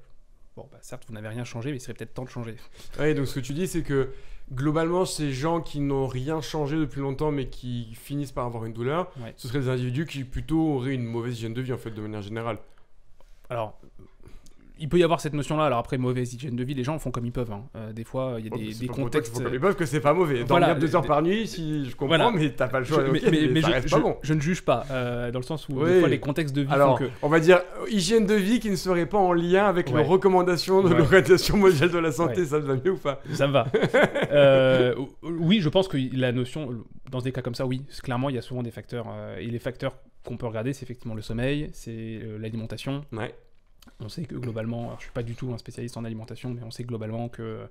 Bon, bah certes, vous n'avez rien changé, mais il serait peut-être temps de changer. Ouais, donc ce que tu dis, c'est que globalement, ces gens qui n'ont rien changé depuis longtemps, mais qui finissent par avoir une douleur, ce seraient des individus qui plutôt auraient une mauvaise hygiène de vie, en fait, de manière générale. Alors, il peut y avoir cette notion-là. Alors après, mauvaise hygiène de vie, les gens font comme ils peuvent. Hein. Euh, des fois, il y a oh, des, contextes. Ils font comme ils peuvent que c'est pas mauvais. Euh, Dormir deux heures par nuit, si je comprends, mais mais t'as pas le choix. Je, mais, je, pas bon. je, ne juge pas, euh, dans le sens où des fois, les contextes de vie Alors, font que... on va dire hygiène de vie qui ne serait pas en lien avec les recommandations de l'Organisation mondiale de la santé. Ça te va mieux ou pas Ça me va. oui, je pense que la notion, dans des cas comme ça, oui, clairement, il y a souvent des facteurs et les facteurs qu'on peut regarder, c'est effectivement le sommeil, c'est l'alimentation, ouais. On sait que globalement, alors je suis pas du tout un spécialiste en alimentation, mais on sait globalement que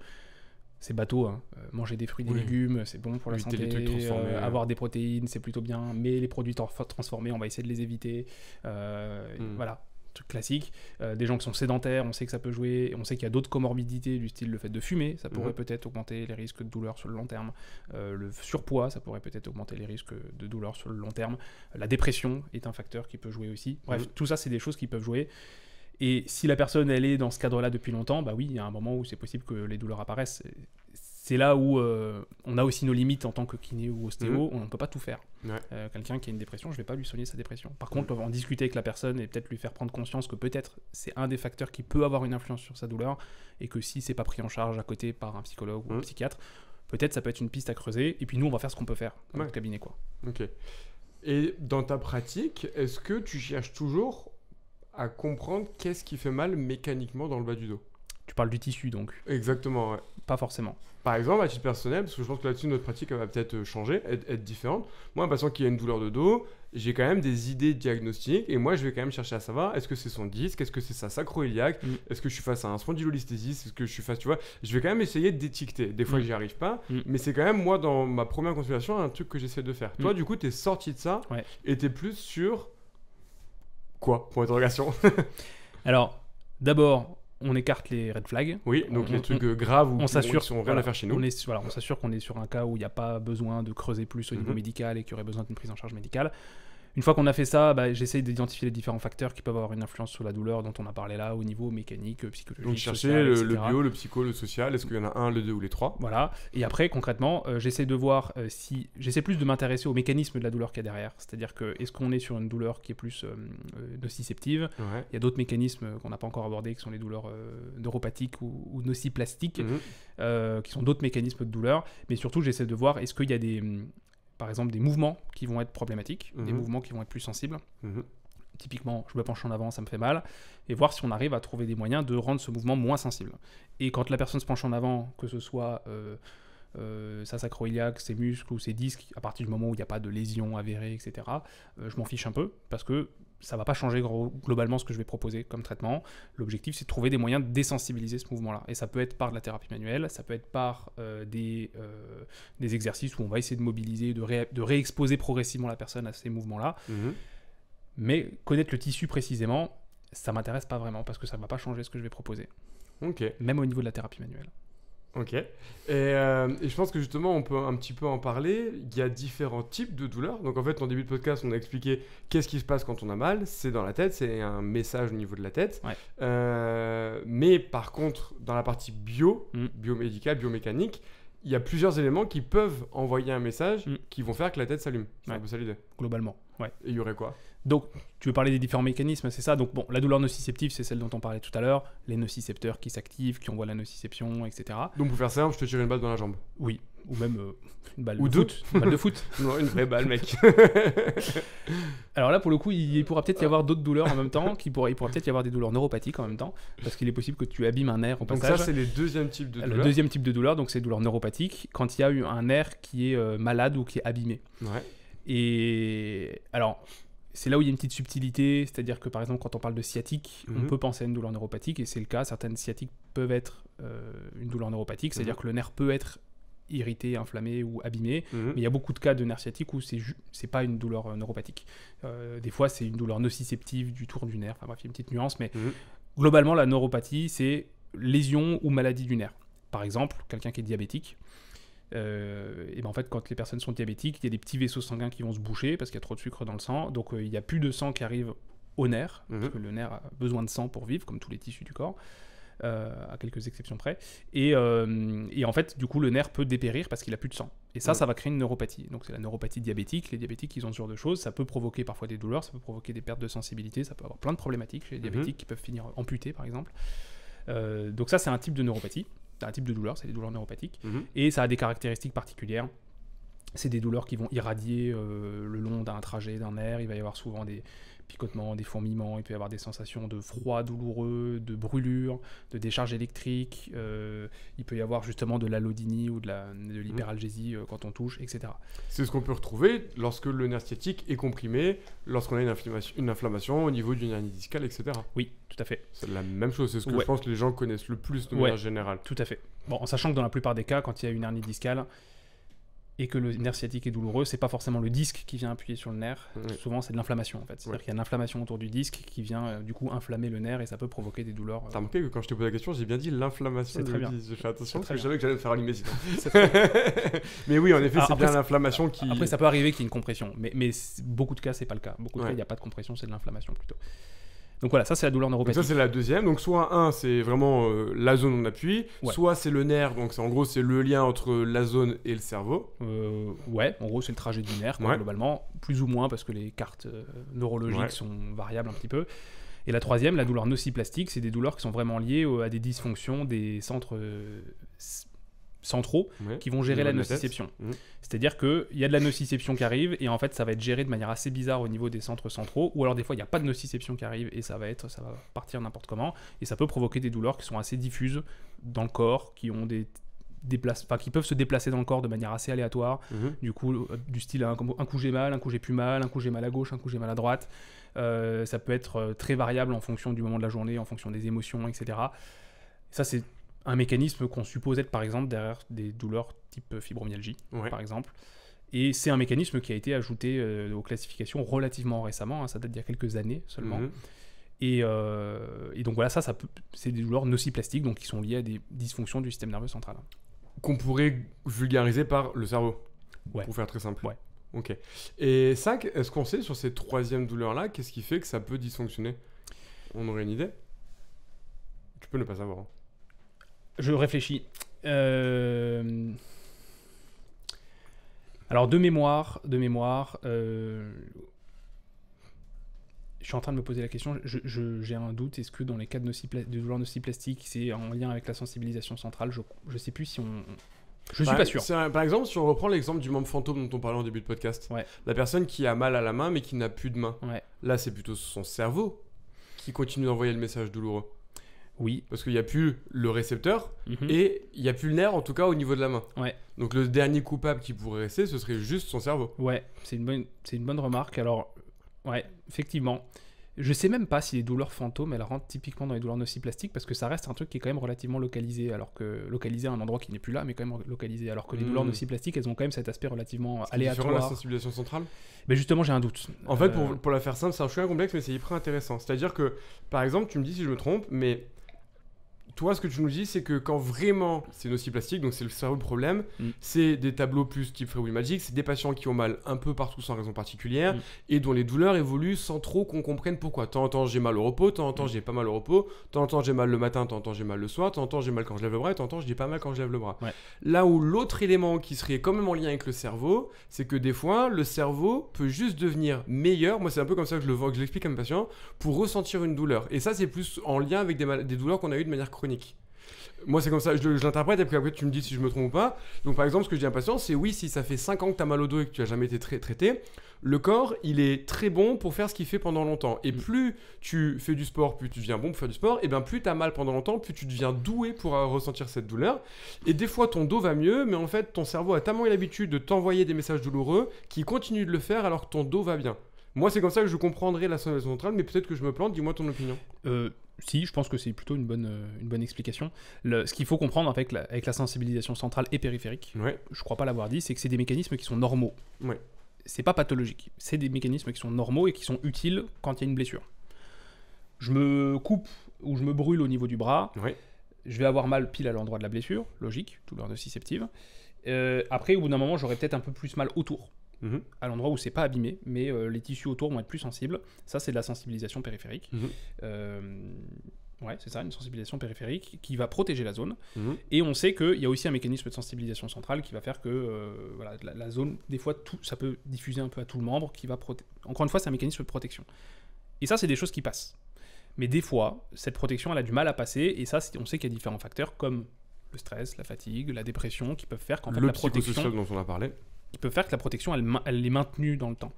c'est bateau. Hein. Euh, manger des fruits, des légumes, c'est bon pour la santé. Euh, euh. avoir des protéines, c'est plutôt bien. Mais les produits transformés, on va essayer de les éviter. Hmm. Voilà, truc classique. des gens qui sont sédentaires, on sait que ça peut jouer. On sait qu'il y a d'autres comorbidités du style le fait de fumer, ça pourrait hmm. peut-être augmenter les risques de douleur sur le long terme. le surpoids, ça pourrait peut-être augmenter les risques de douleur sur le long terme. La dépression est un facteur qui peut jouer aussi. Bref, hmm. tout ça, c'est des choses qui peuvent jouer. Et si la personne, elle est dans ce cadre-là depuis longtemps, bah oui, il y a un moment où c'est possible que les douleurs apparaissent. C'est là où euh, on a aussi nos limites en tant que kiné ou ostéo, mhm. on ne peut pas tout faire. Euh, quelqu'un qui a une dépression, je ne vais pas lui soigner sa dépression. Par contre, on en discuter avec la personne et peut-être lui faire prendre conscience que peut-être c'est un des facteurs qui peut avoir une influence sur sa douleur et que si c'est pas pris en charge à côté par un psychologue ou un mhm. psychiatre, peut-être ça peut être une piste à creuser. Et puis nous, on va faire ce qu'on peut faire dans cabinet. Quoi. Ok. Et dans ta pratique, est-ce que tu cherches toujours à comprendre qu'est-ce qui fait mal mécaniquement dans le bas du dos. Tu parles du tissu donc Exactement, ouais. Pas forcément. Par exemple, à titre personnel, parce que je pense que là-dessus, notre pratique va peut-être euh, changer, être, différente. Moi, un patient qui a une douleur de dos, j'ai quand même des idées diagnostiques et moi, je vais quand même chercher à savoir est-ce que c'est son disque, est-ce que c'est sa sacroiliaque, mm. est-ce que je suis face à un spondylolisthésis, est-ce que je suis face, tu vois. Je vais quand même essayer d'étiqueter. Des fois, mm. j'y arrive pas, mm. mais c'est quand même, moi, dans ma première consultation, un truc que j'essaie de faire. Toi, du coup, tu es sorti de ça et tu es plus sur quoi Point d'interrogation. Alors, d'abord, on écarte les red flags. Oui, donc les trucs euh, graves où on s'assure qu'on rien à faire chez nous. On est, on s'assure qu'on est sur un cas où il n'y a pas besoin de creuser plus au mm-hmm. niveau médical et qu'il y aurait besoin d'une prise en charge médicale. Une fois qu'on a fait ça, bah, j'essaie d'identifier les différents facteurs qui peuvent avoir une influence sur la douleur dont on a parlé là, au niveau mécanique, euh, psychologique. Donc chercher le, bio, le psycho, le social, est-ce qu'il y en a un, le deux ou les trois Voilà. Et après, concrètement, euh, j'essaie de voir euh, si. J'essaie plus de m'intéresser aux mécanismes de la douleur qu'il y a derrière. C'est-à-dire que est-ce qu'on est sur une douleur qui est plus nociceptive Il y a d'autres mécanismes qu'on n'a pas encore abordés qui sont les douleurs neuropathiques ou, nociplastiques, mhm. qui sont d'autres mécanismes de douleur. Mais surtout, j'essaie de voir est-ce qu'il y a des par exemple, des mouvements qui vont être problématiques, des mhm. mouvements qui vont être plus sensibles. Mhm. Typiquement, je me penche en avant, ça me fait mal, et voir si on arrive à trouver des moyens de rendre ce mouvement moins sensible. Et quand la personne se penche en avant, que ce soit euh, euh, sa sacroiliaque, ses muscles ou ses disques, à partir du moment où il n'y a pas de lésion avérée, etc., euh, je m'en fiche un peu, parce que ça va pas changer globalement ce que je vais proposer comme traitement. L'objectif, c'est de trouver des moyens de désensibiliser ce mouvement-là. Et ça peut être par de la thérapie manuelle, ça peut être par euh, des, euh, des exercices où on va essayer de mobiliser, de, ré, réexposer progressivement la personne à ces mouvements-là. Mhm. Mais connaître le tissu précisément, ça m'intéresse pas vraiment parce que ça va pas changer ce que je vais proposer. Même au niveau de la thérapie manuelle. Ok. Euh, et, je pense que justement, on peut un petit peu en parler. Il y a différents types de douleurs. Donc en fait, en début de podcast, on a expliqué qu'est-ce qui se passe quand on a mal. C'est dans la tête, c'est un message au niveau de la tête. Euh, mais par contre, dans la partie bio, mm. biomédicale, biomécanique, il y a plusieurs éléments qui peuvent envoyer un message mm. qui vont faire que la tête s'allume. s'allumer. Globalement. Et il y aurait quoi donc, tu veux parler des différents mécanismes, c'est ça. Donc, bon, la douleur nociceptive, c'est celle dont on parlait tout à l'heure, les nocicepteurs qui s'activent, qui envoient la nociception, etc. Donc, pour faire simple, je te tire une balle dans la jambe. Oui, ou même euh, une balle ou de foot. balle de foot. non, une vraie balle, mec. Alors là, pour le coup, il, pourra peut-être y avoir d'autres douleurs en même temps, qui il pourra peut-être y avoir des douleurs neuropathiques en même temps, parce qu'il est possible que tu abîmes un nerf en passage. Donc ça, c'est les deuxième type de douleur. Le deuxième type de douleur, donc c'est douleur neuropathique, quand il y a eu un nerf qui est euh, malade ou qui est abîmé. Ouais. Et alors, c'est là où il y a une petite subtilité, c'est-à-dire que par exemple quand on parle de sciatique, on mhm. peut penser à une douleur neuropathique, et c'est le cas, certaines sciatiques peuvent être euh, une douleur neuropathique, c'est-à-dire mhm. que le nerf peut être irrité, inflammé ou abîmé, mhm. mais il y a beaucoup de cas de nerf sciatique où c'est pas une douleur euh, neuropathique. Euh, des fois c'est une douleur nociceptive du tour du nerf, enfin bref, il y a une petite nuance, mais globalement la neuropathie c'est lésion ou maladie du nerf. Par exemple, quelqu'un qui est diabétique, euh, et ben en fait, quand les personnes sont diabétiques, il y a des petits vaisseaux sanguins qui vont se boucher parce qu'il y a trop de sucre dans le sang. Donc, euh, il n'y a plus de sang qui arrive au nerf, mhm. parce que le nerf a besoin de sang pour vivre, comme tous les tissus du corps. Euh, à quelques exceptions près. Et, en fait, du coup, le nerf peut dépérir parce qu'il a plus de sang. Et ça, mhm. ça va créer une neuropathie. Donc, c'est la neuropathie diabétique. Les diabétiques, ils ont ce genre de choses. Ça peut provoquer parfois des douleurs, ça peut provoquer des pertes de sensibilité, ça peut avoir plein de problématiques chez les mhm. diabétiques qui peuvent finir amputés, par exemple. donc, ça, c'est un type de neuropathie un type de douleur, c'est des douleurs neuropathiques, mhm. et ça a des caractéristiques particulières. C'est des douleurs qui vont irradier euh, le long d'un trajet, d'un air. Il va y avoir souvent des, picotements, des fourmillements, il peut y avoir des sensations de froid douloureux, de brûlure, de décharge électrique, euh, il peut y avoir justement de l'allodynie ou de l'hyperalgésie euh, quand on touche, etc. C'est ce qu'on peut retrouver lorsque le nerf sciatique est comprimé, lorsqu'on a une inflammation, au niveau d'une hernie discale, etc. Oui, tout à fait. C'est la même chose, c'est ce que je pense que les gens connaissent le plus de manière générale. Tout à fait. Bon, en sachant que dans la plupart des cas, quand il y a une hernie discale, et que le nerf sciatique est douloureux, c'est pas forcément le disque qui vient appuyer sur le nerf. Souvent, c'est de l'inflammation en fait. C'est-à-dire qu'il y a une inflammation autour du disque qui vient euh, du coup inflammer le nerf et ça peut provoquer des douleurs. Euh... T'as remarqué que quand je t'ai posé la question, j'ai bien dit l'inflammation du disque. Je attention parce que je savais que j'allais me faire allumer. mais oui, en effet, c'est bien l'inflammation qui. Après, ça peut arriver qu'il y ait une compression, mais, mais beaucoup de cas, c'est pas le cas. Beaucoup de cas, il n'y a pas de compression, c'est de l'inflammation plutôt. Donc voilà, ça c'est la douleur neuropathique. ça c'est la deuxième. Donc soit un, c'est vraiment euh, la zone on appuie, soit c'est le nerf. Donc en gros c'est le lien entre la zone et le cerveau. Euh, ouais, en gros c'est le trajet du nerf globalement, plus ou moins parce que les cartes euh, neurologiques sont variables un petit peu. Et la troisième, la douleur nociplastique, c'est des douleurs qui sont vraiment liées à des dysfonctions des centres centraux qui vont gérer la nociception. Mmh. C'est-à-dire qu'il y a de la nociception qui arrive et en fait ça va être géré de manière assez bizarre au niveau des centres centraux ou alors des fois il n'y a pas de nociception qui arrive et ça va être ça va partir n'importe comment et ça peut provoquer des douleurs qui sont assez diffuses dans le corps qui ont des qui peuvent se déplacer dans le corps de manière assez aléatoire. Mmh. Du coup, euh, du style un, coup j'ai mal, un coup j'ai plus mal, un coup j'ai mal à gauche, un coup j'ai mal à droite. Euh, ça peut être euh, très variable en fonction du moment de la journée, en fonction des émotions, etc. Ça, c'est un mécanisme qu'on suppose être par exemple derrière des douleurs type euh, fibromyalgie, par exemple. Et c'est un mécanisme qui a été ajouté euh, aux classifications relativement récemment, hein, ça date d'il y a quelques années seulement. Mhm. Euh, et, donc voilà, ça, ça c'est des douleurs nociplastiques, donc qui sont liées à des dysfonctions du système nerveux central. Qu'on pourrait vulgariser par le cerveau, pour faire très simple. Ouais. Ok. Et ça, est-ce qu'on sait sur ces troisième douleurs-là, qu'est-ce qui fait que ça peut dysfonctionner On aurait une idée Tu peux ne pas savoir. Hein. Je réfléchis. Euh, alors de mémoire, de mémoire, euh, je suis en train de me poser la question. J'ai un doute. Est-ce que dans les cas de, douleur douleurs nociplastiques, c'est en lien avec la sensibilisation centrale Je ne sais plus si on. Je ne suis pas sûr. par exemple, si on reprend l'exemple du membre fantôme dont on parlait en début de podcast, la personne qui a mal à la main mais qui n'a plus de main, là c'est plutôt son cerveau qui continue d'envoyer le message douloureux. Oui. Parce qu'il n'y a plus le récepteur mhm. et il n'y a plus le nerf, en tout cas au niveau de la main. Ouais. Donc le dernier coupable qui pourrait rester, ce serait juste son cerveau. Ouais, c'est une bonne, c'est une bonne remarque. Alors, ouais, effectivement. Je sais même pas si les douleurs fantômes, elles rentrent typiquement dans les douleurs nociplastiques parce que ça reste un truc qui est quand même relativement localisé, alors que localisé à un endroit qui n'est plus là, mais quand même localisé. Alors que les douleurs hmm. nociplastiques, elles ont quand même cet aspect relativement aléatoire. Sur la sensibilisation centrale Mais justement, j'ai un doute. En fait, pour, euh, la faire simple, c'est un truc complexe, mais c'est hyper intéressant. C'est-à-dire que, par exemple, tu me dis si je me trompe, mais toi, ce que tu nous dis, c'est que quand vraiment c'est nocif plastique, donc c'est le cerveau le problème, mm. c'est des tableaux plus type Freeway Magic, c'est des patients qui ont mal un peu partout sans raison particulière mm. et dont les douleurs évoluent sans trop qu'on comprenne pourquoi. Tant en temps j'ai mal au repos, tant en temps mm. j'ai pas mal au repos, tant en temps j'ai mal le matin, tant en temps j'ai mal le soir, tant en temps j'ai mal quand je lève le bras et tant en temps j'ai pas mal quand je lève le bras. Là où l'autre élément qui serait quand même en lien avec le cerveau, c'est que des fois le cerveau peut juste devenir meilleur. Moi, c'est un peu comme ça que je le vois, que je l'explique à mes patients pour ressentir une douleur. Et ça, c'est plus en lien avec des, douleurs qu'on a eues de manière moi, c'est comme ça, je, l'interprète, et puis après, tu me dis si je me trompe ou pas. Donc, par exemple, ce que je dis à un patient, c'est oui, si ça fait 5 ans que tu as mal au dos et que tu n'as jamais été traité, le corps, il est très bon pour faire ce qu'il fait pendant longtemps. Et mm. plus tu fais du sport, plus tu deviens bon pour faire du sport, et bien plus tu as mal pendant longtemps, plus tu deviens doué pour ressentir cette douleur. Et des fois, ton dos va mieux, mais en fait, ton cerveau a tellement l'habitude de t'envoyer des messages douloureux qui continue de le faire alors que ton dos va bien. Moi, c'est comme ça que je comprendrais la sensibilisation centrale, mais peut-être que je me plante. Dis-moi ton opinion. Euh, si, je pense que c'est plutôt une bonne, euh, une bonne explication. ce qu'il faut comprendre avec la, avec la sensibilisation centrale et périphérique, je je crois pas l'avoir dit, c'est que c'est des mécanismes qui sont normaux. Ouais. C'est pas pathologique. C'est des mécanismes qui sont normaux et qui sont utiles quand il y a une blessure. Je me coupe ou je me brûle au niveau du bras. Je vais avoir mal pile à l'endroit de la blessure, logique, douleur nociceptive. Euh, après, au bout d'un moment, j'aurai peut-être un peu plus mal autour. Mhm. à l'endroit où c'est pas abîmé, mais euh, les tissus autour vont être plus sensibles. Ça, c'est de la sensibilisation périphérique. Mhm. Euh, ouais, c'est ça, une sensibilisation périphérique qui va protéger la zone. Mhm. Et on sait qu'il y a aussi un mécanisme de sensibilisation centrale qui va faire que euh, voilà, la, zone, des fois, tout, ça peut diffuser un peu à tout le membre, qui va Encore une fois, c'est un mécanisme de protection. Et ça, c'est des choses qui passent. Mais des fois, cette protection, elle a du mal à passer, et ça, on sait qu'il y a différents facteurs comme le stress, la fatigue, la dépression, qui peuvent faire qu'en fait, le la protection... dont on a parlé qui peut faire que la protection, elle, elle est maintenue dans le temps.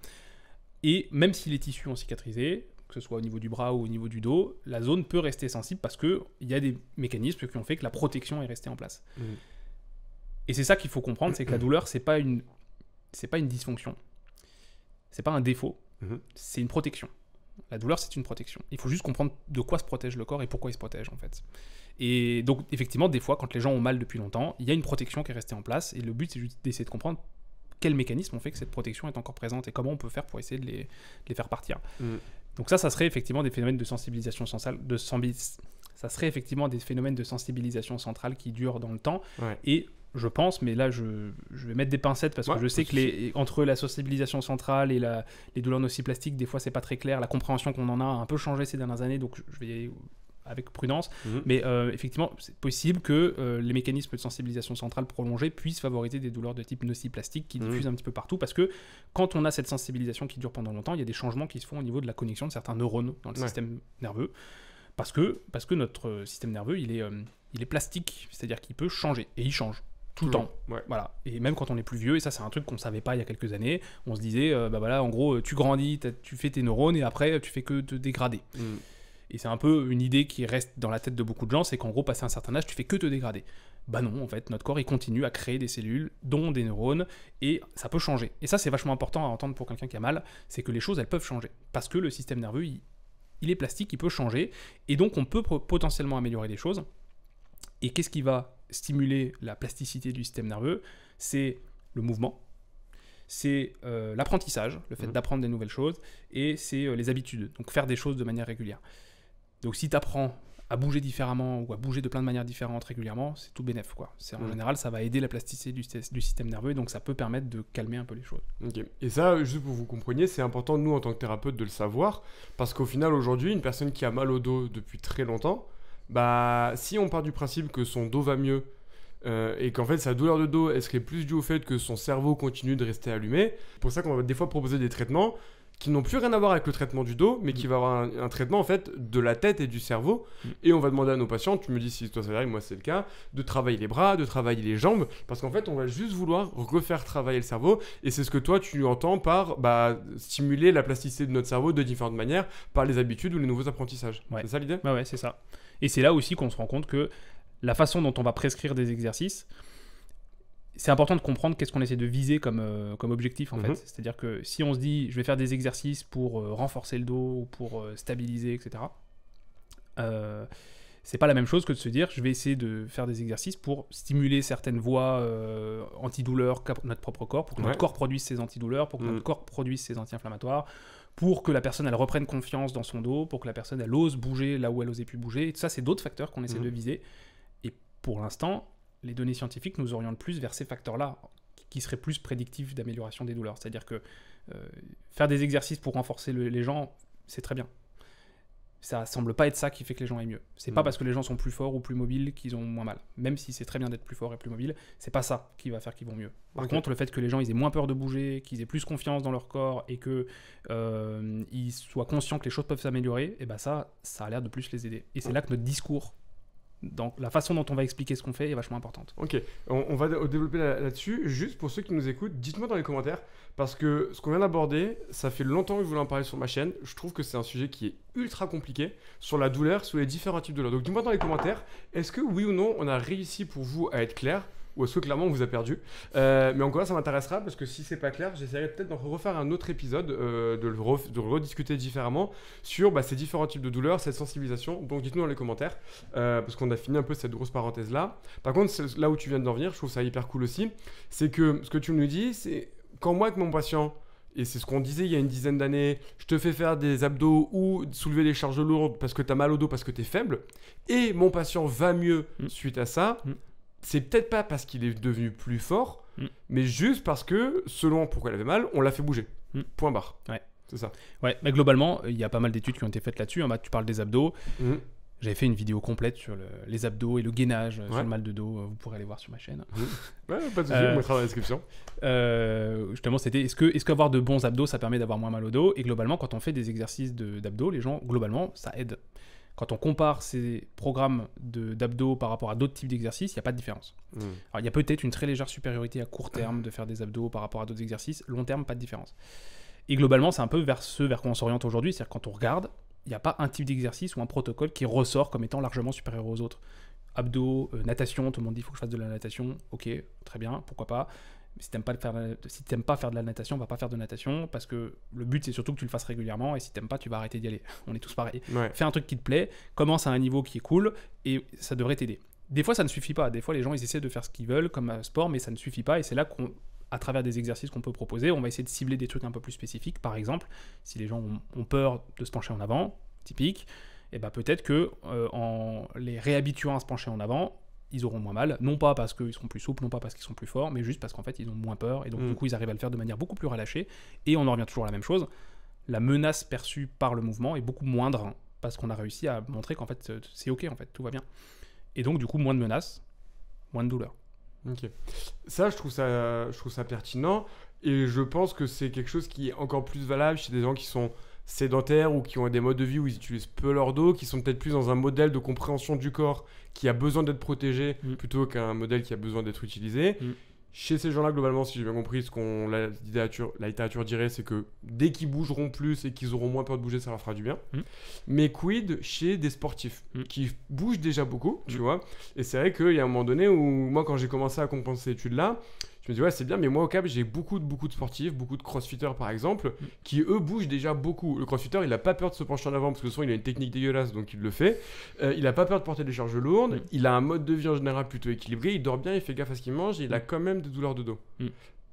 Et même si les tissus ont cicatrisé, que ce soit au niveau du bras ou au niveau du dos, la zone peut rester sensible parce qu'il y a des mécanismes qui ont fait que la protection est restée en place. Mmh. Et c'est ça qu'il faut comprendre, c'est que la douleur, c'est pas une, c'est pas une dysfonction, c'est pas un défaut, mmh. c'est une protection. La douleur, c'est une protection. Il faut juste comprendre de quoi se protège le corps et pourquoi il se protège, en fait. Et donc, effectivement, des fois, quand les gens ont mal depuis longtemps, il y a une protection qui est restée en place. Et le but, c'est juste d'essayer de comprendre quels mécanismes ont fait que cette protection est encore présente et comment on peut faire pour essayer de les, les faire partir. Mm. Donc ça, ça serait effectivement des phénomènes de sensibilisation centrale, de ça serait effectivement des phénomènes de sensibilisation centrale qui durent dans le temps et je pense, mais là je, je, vais mettre des pincettes parce que je sais que les, entre la sensibilisation centrale et la, les douleurs nociplastiques, des fois c'est pas très clair, la compréhension qu'on en a a un peu changé ces dernières années, donc je vais avec prudence. Mhm. Mais euh, effectivement, c'est possible que euh, les mécanismes de sensibilisation centrale prolongée puissent favoriser des douleurs de type nociplastique qui mhm. diffusent un petit peu partout parce que quand on a cette sensibilisation qui dure pendant longtemps, il y a des changements qui se font au niveau de la connexion de certains neurones dans le système nerveux parce que, parce que notre euh, système nerveux, il est, il est plastique, c'est-à-dire qu'il peut changer et il change tout le temps. Voilà. Et même quand on est plus vieux, et ça c'est un truc qu'on savait pas il y a quelques années, on se disait, bah voilà, en gros, tu grandis, tu fais tes neurones et après tu fais que te dégrader. Mm. Et c'est un peu une idée qui reste dans la tête de beaucoup de gens, c'est qu'en gros, passé un certain âge, tu fais que te dégrader. Bah non, en fait, notre corps, il continue à créer des cellules, dont des neurones, et ça peut changer. Et ça, c'est vachement important à entendre pour quelqu'un qui a mal, c'est que les choses, elles peuvent changer. Parce que le système nerveux, il, est plastique, il peut changer, et donc on peut potentiellement améliorer des choses. Et qu'est-ce qui va stimuler la plasticité du système nerveux C'est le mouvement, c'est euh, l'apprentissage, le fait mmh. d'apprendre des nouvelles choses, et c'est euh, les habitudes, donc faire des choses de manière régulière. Donc si tu apprends à bouger différemment ou à bouger de plein de manières différentes régulièrement, c'est tout bénef. C'est, en mm. général, ça va aider la plasticité du, système nerveux et donc ça peut permettre de calmer un peu les choses. Et ça, juste pour vous compreniez, c'est important, nous, en tant que thérapeute, de le savoir parce qu'au final, aujourd'hui, une personne qui a mal au dos depuis très longtemps, bah, si on part du principe que son dos va mieux euh, et qu'en fait sa douleur de dos elle serait plus due au fait que son cerveau continue de rester allumé. pour ça qu'on va des fois proposer des traitements qui n'ont plus rien à voir avec le traitement du dos, mais qui va avoir un, traitement en fait de la tête et du cerveau. Mm. Et on va demander à nos patients, tu me dis si toi ça arrive, moi c'est le cas, de travailler les bras, de travailler les jambes, parce qu'en fait on va juste vouloir refaire travailler le cerveau. Et c'est ce que toi tu entends par bah, stimuler la plasticité de notre cerveau de différentes manières par les habitudes ou les nouveaux apprentissages. C'est ça l'idée ouais, c'est ça. Et c'est là aussi qu'on se rend compte que la façon dont on va prescrire des exercices, c'est important de comprendre qu'est-ce qu'on essaie de viser comme, euh, comme objectif en mhm. fait. C'est-à-dire que si on se dit je vais faire des exercices pour euh, renforcer le dos pour euh, stabiliser, etc., c'est pas la même chose que de se dire je vais essayer de faire des exercices pour stimuler certaines voies antidouleurs qu'a notre propre corps, pour que notre corps produise ses antidouleurs, pour que notre mm. corps produise ses anti-inflammatoires, pour que la personne elle reprenne confiance dans son dos, pour que la personne elle ose bouger là où elle osait plus bouger. Et tout ça, c'est d'autres facteurs qu'on essaie mm. de viser. Et pour l'instant, les données scientifiques nous orientent plus vers ces facteurs-là, qui seraient plus prédictifs d'amélioration des douleurs. C'est-à-dire que euh, faire des exercices pour renforcer les gens, c'est très bien. Ça semble pas être ça qui fait que les gens aient mieux. C'est pas mm. parce que les gens sont plus forts ou plus mobiles qu'ils ont moins mal. Même si c'est très bien d'être plus fort et plus mobile, c'est pas ça qui va faire qu'ils vont mieux. Par contre, le fait que les gens aient moins peur de bouger, qu'ils aient plus confiance dans leur corps et que euh, ils soient conscients que les choses peuvent s'améliorer, et eh ben ça, ça a l'air de plus les aider. Et c'est mm. là que notre discours donc la façon dont on va expliquer ce qu'on fait est vachement importante. Ok, on, va développer là-dessus. Juste pour ceux qui nous écoutent, dites-moi dans les commentaires, parce que ce qu'on vient d'aborder, ça fait longtemps que vous voulais en parler sur ma chaîne. Je trouve que c'est un sujet qui est ultra compliqué sur la douleur, sur les différents types de douleur. Donc dites-moi dans les commentaires, est-ce que oui ou non, on a réussi pour vous à être clair ou est-ce que clairement on vous a perdu euh, Mais encore là, ça m'intéressera parce que si c'est pas clair, j'essaierai peut-être d'en refaire un autre épisode, euh, de le, de, rediscuter différemment sur bah, ces différents types de douleurs, cette sensibilisation. Donc dites-nous dans les commentaires euh, parce qu'on a fini un peu cette grosse parenthèse là. Par contre, là où tu viens d'en venir, je trouve ça hyper cool aussi, c'est que ce que tu nous dis, c'est quand moi avec mon patient, et c'est ce qu'on disait il y a une dizaine d'années, je te fais faire des abdos ou soulever des charges lourdes parce que tu as mal au dos, parce que tu es faible, et mon patient va mieux mm. suite à ça, mm c'est peut-être pas parce qu'il est devenu plus fort, mm. mais juste parce que, selon pourquoi il avait mal, on l'a fait bouger. Mm. Point barre. Ouais. C'est ça. Ouais, mais globalement, euh, il y a pas mal d'études qui ont été faites là-dessus. En hein. bah, tu parles des abdos. Mm. J'avais fait une vidéo complète sur les abdos et le gainage, euh, sur le mal de dos. Euh, vous pourrez aller voir sur ma chaîne. ouais, pas de souci, on mettra dans la description. justement, c'était est-ce que qu'avoir de bons abdos, ça permet d'avoir moins mal au dos Et globalement, quand on fait des exercices d'abdos, les gens, globalement, ça aide quand on compare ces programmes d'abdos par rapport à d'autres types d'exercices, il n'y a pas de différence. Hmm. Alors, il y a peut-être une très légère supériorité à court terme de faire des abdos par rapport à d'autres exercices. Long terme, pas de différence. Et globalement, c'est un peu vers ce vers quoi on s'oriente aujourd'hui. C'est-à-dire, quand on regarde, il n'y a pas un type d'exercice ou un protocole qui ressort comme étant largement supérieur aux autres abdos, euh, natation, tout le monde dit il faut que je fasse de la natation, ok, très bien, pourquoi pas si t'aimes pas faire, si pas faire de la natation, va pas faire de natation parce que le but c'est surtout que tu le fasses régulièrement et si t'aimes pas, tu vas arrêter d'y aller. On est tous pareils. Fais un truc qui te plaît, commence à un niveau qui est cool et ça devrait t'aider. Des fois, ça ne suffit pas. Des fois, les gens ils essaient de faire ce qu'ils veulent comme sport, mais ça ne suffit pas et c'est là qu'on à travers des exercices qu'on peut proposer, on va essayer de cibler des trucs un peu plus spécifiques. Par exemple, si les gens ont peur de se pencher en avant, typique, et eh ben peut-être que euh, en les réhabituant à se pencher en avant, ils auront moins mal. Non pas parce qu'ils seront plus souples, non pas parce qu'ils sont plus forts, mais juste parce qu'en fait, ils ont moins peur. Et donc, mm. du coup, ils arrivent à le faire de manière beaucoup plus relâchée. Et on en revient toujours à la même chose. La menace perçue par le mouvement est beaucoup moindre parce qu'on a réussi à montrer qu'en fait, euh, c'est OK, en fait, tout va bien. Et donc, du coup, moins de menaces, moins de douleur. Ok. Ça, je trouve ça, je trouve ça pertinent. Et je pense que c'est quelque chose qui est encore plus valable chez des gens qui sont sédentaires ou qui ont des modes de vie où ils utilisent peu leur dos, qui sont peut-être plus dans un modèle de compréhension du corps qui a besoin d'être protégé mm. plutôt qu'un modèle qui a besoin d'être utilisé. Mm. Chez ces gens-là, globalement, si j'ai bien compris, ce qu'on la littérature, la littérature dirait, c'est que dès qu'ils bougeront plus et qu'ils auront moins peur de bouger, ça leur fera du bien. Mm. Mais quid chez des sportifs qui bougent déjà beaucoup, tu vois Et c'est vrai qu'il y a un moment donné où moi, quand j'ai commencé à comprendre ces études-là, je me dis, ouais, c'est bien, mais moi au câble, j'ai beaucoup de, beaucoup de sportifs, beaucoup de crossfitters par exemple, mm. qui eux bougent déjà beaucoup. Le crossfitter, il n'a pas peur de se pencher en avant parce que souvent il a une technique dégueulasse, donc il le fait. Euh, il n'a pas peur de porter des charges lourdes. Mm. Il a un mode de vie en général plutôt équilibré. Il dort bien, il fait gaffe à ce qu'il mange et il a mm. quand même des douleurs de dos.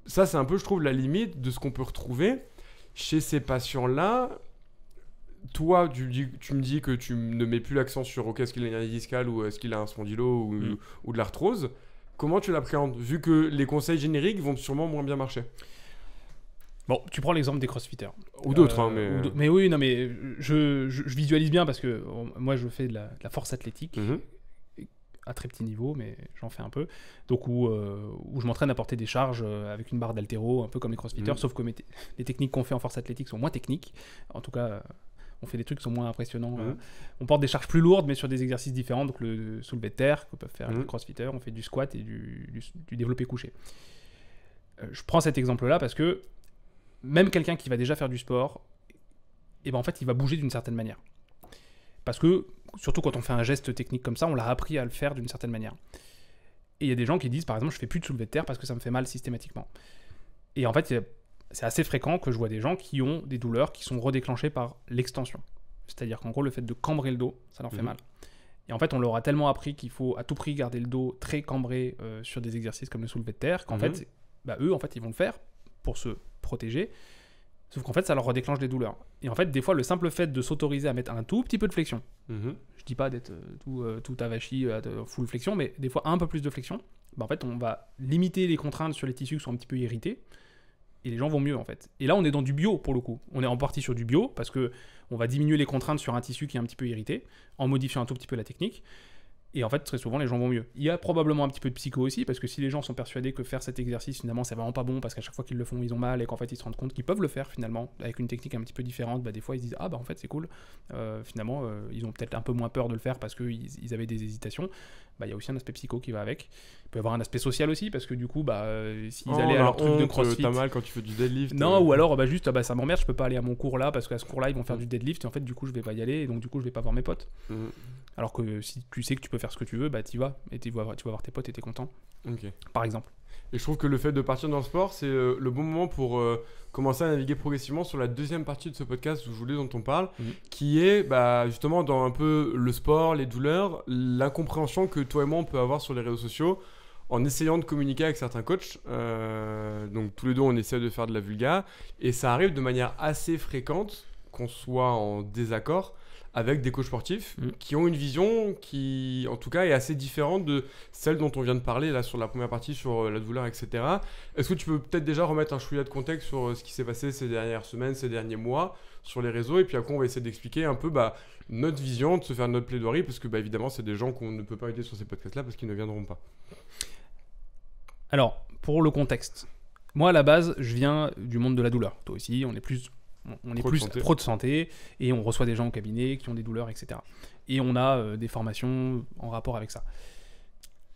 Ça, c'est un peu, je trouve, la limite de ce qu'on peut retrouver chez ces patients-là. Toi, tu, me dis que tu ne mets plus l'accent sur ok, est-ce qu'il a une hernie discale ou est-ce qu'il a un spondylot ou, ou de l'arthrose. Comment tu l'appréhendes Vu que les conseils génériques vont sûrement moins bien marcher. Bon, tu prends l'exemple des crossfitters. Ou d'autres, hein, euh, euh. mais... oui, non, mais je, visualise bien parce que moi, je fais de la, force athlétique. Mhm. à très petit niveau, mais j'en fais un peu. Donc où, euh, je m'entraîne à porter des charges avec une barre d'altéro, un peu comme les crossfitters, mhm. sauf que les techniques qu'on fait en force athlétique sont moins techniques, en tout cas on fait des trucs qui sont moins impressionnants. Euh. on porte des charges plus lourdes, mais sur des exercices différents. Donc le soulevé de terre que peuvent faire les crossfitters, on fait du squat et du, du, développé couché. Euh, je prends cet exemple-là parce que même quelqu'un qui va déjà faire du sport, et eh ben en fait, il va bouger d'une certaine manière. Parce que, surtout quand on fait un geste technique comme ça, on l'a appris à le faire d'une certaine manière. Et il y a des gens qui disent, par exemple, je fais plus de soulevé de terre parce que ça me fait mal systématiquement. Et en fait, il c'est assez fréquent que je vois des gens qui ont des douleurs qui sont redéclenchées par l'extension. C'est-à-dire qu'en gros, le fait de cambrer le dos, ça leur fait mhm. mal. Et en fait, on leur a tellement appris qu'il faut à tout prix garder le dos très cambré euh, sur des exercices comme le soulevé de terre qu'en mhm. fait, bah, eux, en fait, ils vont le faire pour se protéger. Sauf qu'en fait, ça leur redéclenche des douleurs. Et en fait, des fois, le simple fait de s'autoriser à mettre un tout petit peu de flexion, mhm. je dis pas d'être euh, tout, euh, tout avachi, de full flexion, mais des fois un peu plus de flexion, bah, en fait, on va limiter les contraintes sur les tissus qui sont un petit peu irrités et les gens vont mieux en fait. Et là, on est dans du bio pour le coup. On est en partie sur du bio parce que on va diminuer les contraintes sur un tissu qui est un petit peu irrité en modifiant un tout petit peu la technique. Et en fait, très souvent, les gens vont mieux. Il y a probablement un petit peu de psycho aussi, parce que si les gens sont persuadés que faire cet exercice, finalement, c'est vraiment pas bon, parce qu'à chaque fois qu'ils le font, ils ont mal, et qu'en fait, ils se rendent compte qu'ils peuvent le faire, finalement, avec une technique un petit peu différente, bah, des fois, ils se disent Ah, bah, en fait, c'est cool. Euh, finalement, euh, ils ont peut-être un peu moins peur de le faire parce qu'ils ils avaient des hésitations bah, y a aussi un aspect psycho qui va avec. Il peut y avoir un aspect social aussi, parce que du coup, bah, euh, s'ils oh, allaient à leur truc de crossfit. mal quand tu fais du deadlift. Non, euh. ou alors bah, juste, ah, bah, ça m'emmerde, je peux pas aller à mon cours là, parce qu'à ce cours là, ils vont faire mm. du deadlift, et en fait, du coup, je vais pas y aller, et donc du coup, je vais pas voir mes potes. Mm. Alors que si tu sais que tu peux faire ce que tu veux, bah, t'y vas, et tu vas, tu vas voir tes potes et t'es content. Par exemple. Et je trouve que le fait de partir dans le sport, c'est euh, le bon moment pour euh, commencer à naviguer progressivement sur la deuxième partie de ce podcast je voulais dont on parle, mhm. qui est bah, justement dans un peu le sport, les douleurs, l'incompréhension que toi et moi on peut avoir sur les réseaux sociaux en essayant de communiquer avec certains coachs. Euh, donc tous les deux, on essaie de faire de la vulga. Et ça arrive de manière assez fréquente qu'on soit en désaccord avec des coachs sportifs mm. qui ont une vision qui, en tout cas, est assez différente de celle dont on vient de parler là sur la première partie, sur euh, la douleur, etc. Est-ce que tu peux peut-être déjà remettre un chouïa de contexte sur euh, ce qui s'est passé ces dernières semaines, ces derniers mois sur les réseaux et puis après on va essayer d'expliquer un peu bah, notre vision, de se faire notre plaidoirie parce que bah, évidemment c'est des gens qu'on ne peut pas aider sur ces podcasts-là parce qu'ils ne viendront pas. Alors, pour le contexte, moi à la base je viens du monde de la douleur, toi aussi on est plus on est plus de pro de santé et on reçoit des gens au cabinet qui ont des douleurs, etc. Et on a euh, des formations en rapport avec ça.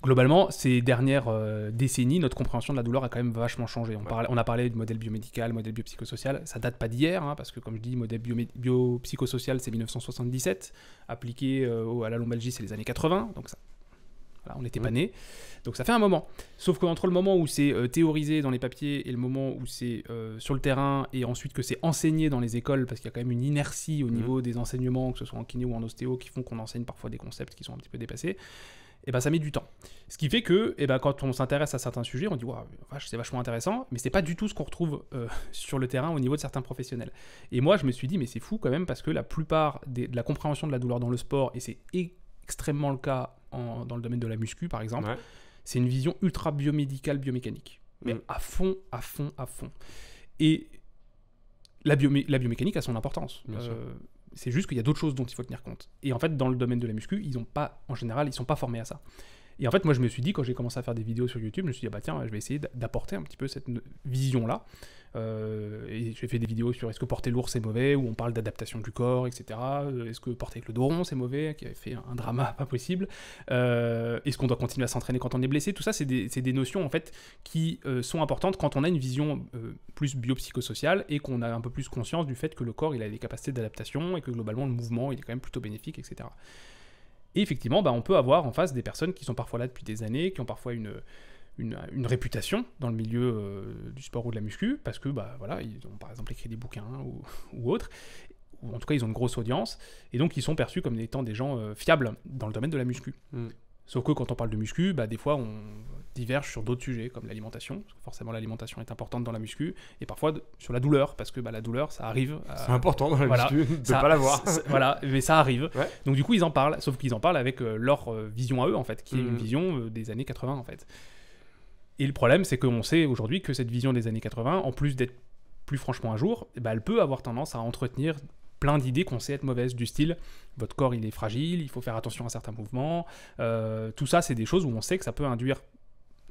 Globalement, ces dernières euh, décennies, notre compréhension de la douleur a quand même vachement changé. On, a parlé de modèle biomédical, modèle biopsychosocial. Ça date pas d'hier, hein, parce que comme je dis, modèle biopsychosocial, c'est 1977. Appliqué euh, à la lombalgie, c'est les années 80. Donc ça on n'était pas né. Donc ça fait un moment. Sauf qu'entre le moment où c'est euh, théorisé dans les papiers et le moment où c'est euh, sur le terrain et ensuite que c'est enseigné dans les écoles, parce qu'il y a quand même une inertie au mhm. niveau des enseignements, que ce soit en kiné ou en ostéo, qui font qu'on enseigne parfois des concepts qui sont un petit peu dépassés. Et eh ben ça met du temps. Ce qui fait que et eh ben, quand on s'intéresse à certains sujets, on dit waouh, c'est vachement intéressant, mais c'est pas du tout ce qu'on retrouve euh, sur le terrain au niveau de certains professionnels. Et moi, je me suis dit mais c'est fou quand même parce que la plupart de la compréhension de la douleur dans le sport et c'est extrêmement le cas dans le domaine de la muscu, par exemple. C'est une vision ultra biomédicale, biomécanique. Mais mm. à fond, à fond, à fond. Et la, biomé la biomécanique a son importance. Euh, c'est juste qu'il y a d'autres choses dont il faut tenir compte. Et en fait, dans le domaine de la muscu, ils ont pas, en général, ils ne sont pas formés à ça. Et en fait, moi, je me suis dit, quand j'ai commencé à faire des vidéos sur YouTube, je me suis dit, ah bah tiens, je vais essayer d'apporter un petit peu cette vision-là. Euh, et j'ai fait des vidéos sur est-ce que porter lourd c'est mauvais, où on parle d'adaptation du corps, etc. Euh, est-ce que porter avec le dos rond c'est mauvais, qui avait fait un drama pas possible. Euh, est-ce qu'on doit continuer à s'entraîner quand on est blessé Tout ça, c'est des, des, notions en fait qui sont importantes quand on a une vision plus biopsychosociale et qu'on a un peu plus conscience du fait que le corps il a des capacités d'adaptation et que globalement le mouvement il est quand même plutôt bénéfique, etc. Et effectivement, bah, on peut avoir en face des personnes qui sont parfois là depuis des années, qui ont parfois une, une, réputation dans le milieu euh, du sport ou de la muscu, parce que, bah, voilà, ils ont par exemple écrit des bouquins ou, ou autres, ou en tout cas, ils ont une grosse audience, et donc ils sont perçus comme étant des gens euh, fiables dans le domaine de la muscu. Hmm. Sauf que quand on parle de muscu, bah, des fois, on diverge sur d'autres sujets, comme l'alimentation, parce que forcément, l'alimentation est importante dans la muscu, et parfois sur la douleur, parce que bah, la douleur, ça arrive. C'est important dans la muscu de ne pas l'avoir. voilà, mais ça arrive. Donc, du coup, ils en parlent, sauf qu'ils en parlent avec euh, leur vision à eux, en fait, qui est une hmm. vision des années 80, en fait. Et le problème, c'est qu'on sait aujourd'hui que cette vision des années 80, en plus d'être plus franchement à jour, eh ben, elle peut avoir tendance à entretenir plein d'idées qu'on sait être mauvaises, du style votre corps il est fragile, il faut faire attention à certains mouvements. Euh, tout ça, c'est des choses où on sait que ça peut induire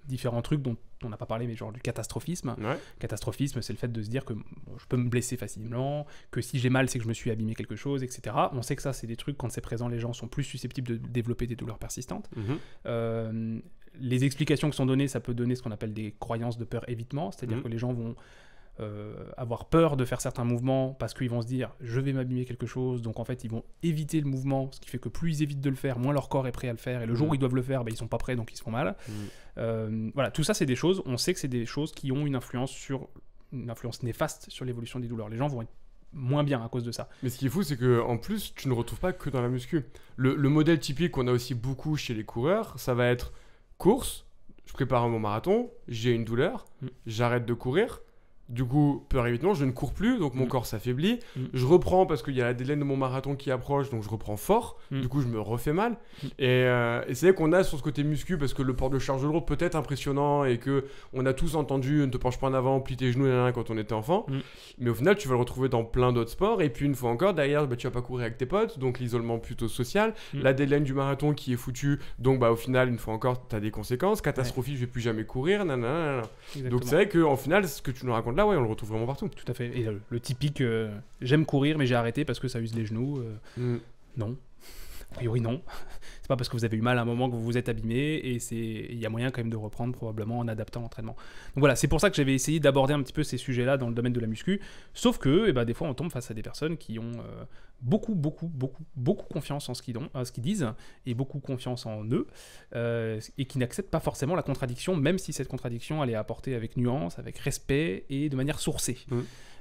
différents trucs dont on n'a pas parlé, mais genre du catastrophisme. Catastrophisme, c'est le fait de se dire que je peux me blesser facilement, que si j'ai mal, c'est que je me suis abîmé quelque chose, etc. On sait que ça, c'est des trucs, quand c'est présent, les gens sont plus susceptibles de développer des douleurs persistantes. Mhm. Euh, les explications qui sont données, ça peut donner ce qu'on appelle des croyances de peur évitement, c'est-à-dire mhm. que les gens vont euh, avoir peur de faire certains mouvements parce qu'ils vont se dire je vais m'abîmer quelque chose, donc en fait ils vont éviter le mouvement, ce qui fait que plus ils évitent de le faire, moins leur corps est prêt à le faire, et le jour mm. où ils doivent le faire, ils bah, ils sont pas prêts donc ils se font mal. Mm. Euh, voilà, tout ça c'est des choses, on sait que c'est des choses qui ont une influence sur une influence néfaste sur l'évolution des douleurs. Les gens vont être moins bien à cause de ça. Mais ce qui est fou, c'est que en plus, tu ne retrouves pas que dans la muscu. Le, modèle typique qu'on a aussi beaucoup chez les coureurs, ça va être course, je prépare mon marathon, j'ai une douleur, mm. j'arrête de courir, du coup, peu rapidement, je ne cours plus, donc mon mm. corps s'affaiblit. Mm. Je reprends parce qu'il y a la délaine de mon marathon qui approche, donc je reprends fort. Mm. Du coup, je me refais mal. Euh, et, c'est vrai qu'on a sur ce côté muscu, parce que le port de charge de lourde peut être impressionnant et que on a tous entendu ne te penche pas en avant, plie tes genoux, quand on était enfant. Mais au final, tu vas le retrouver dans plein d'autres sports. Et puis, une fois encore, derrière, bah, tu vas pas courir avec tes potes, donc l'isolement plutôt social. La délaine du marathon qui est foutue, donc bah, au final, une fois encore, tu as des conséquences. Catastrophique, je vais plus jamais courir, Donc c'est vrai qu'en final, ce que tu nous racontes là, ouais, on le retrouve vraiment partout. Tout à fait. Et euh, le, typique, euh, j'aime courir, mais j'ai arrêté parce que ça use les genoux. Euh, mm. Non priori, non. c'est pas parce que vous avez eu mal à un moment que vous vous êtes abîmé et il y a moyen quand même de reprendre probablement en adaptant l'entraînement. Donc voilà, c'est pour ça que j'avais essayé d'aborder un petit peu ces sujets-là dans le domaine de la muscu. Sauf que, eh ben, des fois, on tombe face à des personnes qui ont euh, beaucoup, beaucoup, beaucoup, beaucoup confiance en ce qu'ils, ont, ce qu'ils disent et beaucoup confiance en eux euh, et qui n'acceptent pas forcément la contradiction, même si cette contradiction elle est apportée avec nuance, avec respect et de manière sourcée. Mmh.